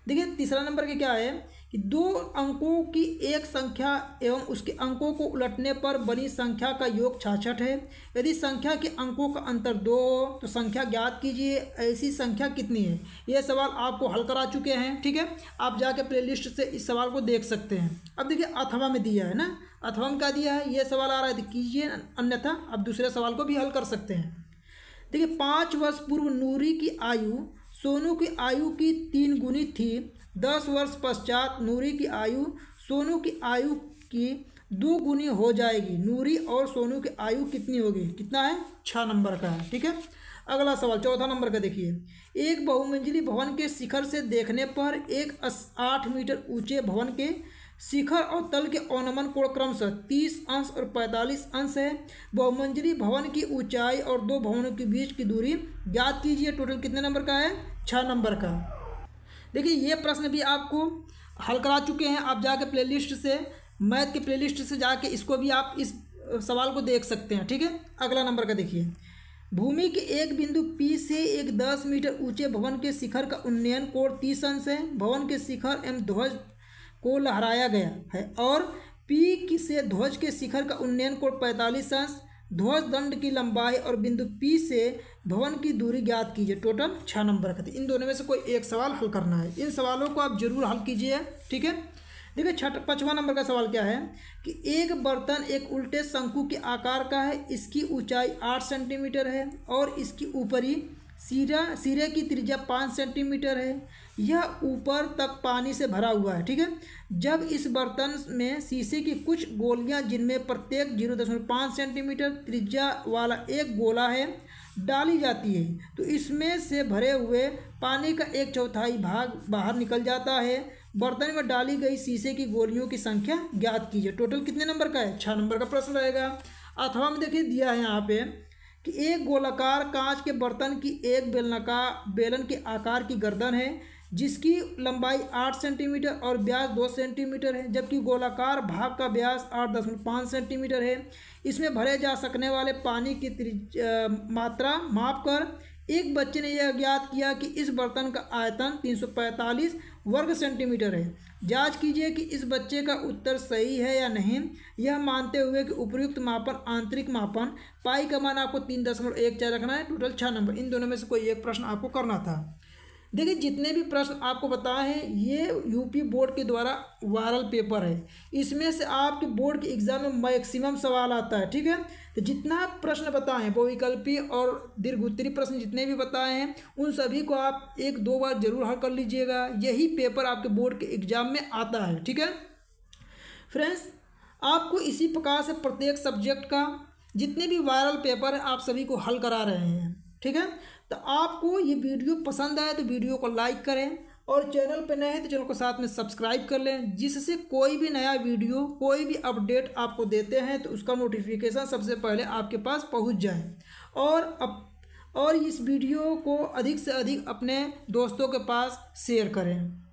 देखिए तीसरा नंबर के क्या है कि दो अंकों की एक संख्या एवं उसके अंकों को उलटने पर बनी संख्या का योग छाछठ है यदि संख्या के अंकों का अंतर दो हो तो संख्या ज्ञात कीजिए ऐसी संख्या कितनी है ये सवाल आपको हल करा चुके हैं ठीक है आप जाके प्लेलिस्ट से इस सवाल को देख सकते हैं अब देखिए अथवा में दिया है ना अथवा में क्या दिया है ये सवाल आ रहा है तो कीजिए अन्यथा आप दूसरे सवाल को भी हल कर सकते हैं देखिए पाँच वर्ष पूर्व नूरी की आयु सोनू की आयु की तीन गुनी थी दस वर्ष पश्चात नूरी की आयु सोनू की आयु की दोगुनी हो जाएगी नूरी और सोनू की आयु कितनी होगी कितना है छः नंबर का है ठीक है अगला सवाल चौथा नंबर का देखिए एक बहुमंजिली भवन के शिखर से देखने पर एक आठ मीटर ऊंचे भवन के शिखर और तल के अनुमन कोण क्रमशः तीस अंश और पैंतालीस अंश है बहुमंजिली भवन की ऊंचाई और दो भवनों के बीच की दूरी याद कीजिए टोटल कितने नंबर का है छः नंबर का देखिए ये प्रश्न भी आपको हल करा चुके हैं आप जाके प्लेलिस्ट से मैथ के प्लेलिस्ट से जाके इसको भी आप इस सवाल को देख सकते हैं ठीक है अगला नंबर का देखिए भूमि के एक बिंदु पी से एक दस मीटर ऊंचे भवन के शिखर का उन्नयन कोण तीस अंश है भवन के शिखर एवं ध्वज को लहराया गया है और पी से ध्वज के शिखर का उन्नयन कोण पैंतालीस अंश ध्वज दंड की लंबाई और बिंदु पी से भवन की दूरी ज्ञात कीजिए टोटल छः नंबर का इन दोनों में से कोई एक सवाल हल करना है इन सवालों को आप जरूर हल कीजिए ठीक है देखिए छठ पचवा नंबर का सवाल क्या है कि एक बर्तन एक उल्टे शंकु के आकार का है इसकी ऊंचाई आठ सेंटीमीटर है और इसकी ऊपरी सिरा सिरे की त्रिज्या पाँच सेंटीमीटर है यह ऊपर तक पानी से भरा हुआ है ठीक है जब इस बर्तन में शीशे की कुछ गोलियां जिनमें प्रत्येक जीरो दशमलव पाँच सेंटीमीटर त्रिज्या वाला एक गोला है डाली जाती है तो इसमें से भरे हुए पानी का एक चौथाई भाग बाहर निकल जाता है बर्तन में डाली गई शीशे की गोलियों की संख्या ज्ञात कीजिए टोटल कितने नंबर का है छः नंबर का प्रश्न रहेगा अथवा में देखिए दिया है यहाँ पे कि एक गोलाकार कांच के बर्तन की एक बेलनाकार बेलन के आकार की गर्दन है जिसकी लंबाई आठ सेंटीमीटर और ब्याज दो सेंटीमीटर है जबकि गोलाकार भाग का ब्याज आठ दशमलव पाँच सेंटीमीटर है इसमें भरे जा सकने वाले पानी की मात्रा माप कर एक बच्चे ने यह ज्ञात किया कि इस बर्तन का आयतन 345 वर्ग सेंटीमीटर है जांच कीजिए कि इस बच्चे का उत्तर सही है या नहीं यह मानते हुए कि उपयुक्त मापन आंतरिक मापन पाई का मान आपको तीन दशमलव एक चार रखना है टोटल छः नंबर इन दोनों में से कोई एक प्रश्न आपको करना था देखिए जितने भी प्रश्न आपको बताए हैं ये यूपी बोर्ड के द्वारा वायरल पेपर है इसमें से आपके बोर्ड के एग्जाम में मैक्सिमम सवाल आता है ठीक है तो जितना प्रश्न बताए हैं बहुविकल्पी और दीर्घ उत्तरी प्रश्न जितने भी बताए हैं उन सभी को आप एक दो बार जरूर हल कर लीजिएगा यही पेपर आपके बोर्ड के एग्जाम में आता है ठीक है फ्रेंड्स आपको इसी प्रकार से प्रत्येक सब्जेक्ट का जितने भी वायरल पेपर हैं आप सभी को हल करा रहे हैं ठीक है तो आपको ये वीडियो पसंद आए तो वीडियो को लाइक करें और चैनल पर नए हैं तो चैनल को साथ में सब्सक्राइब कर लें जिससे कोई भी नया वीडियो कोई भी अपडेट आपको देते हैं तो उसका नोटिफिकेशन सबसे पहले आपके पास पहुंच जाए और अब और इस वीडियो को अधिक से अधिक अपने दोस्तों के पास शेयर करें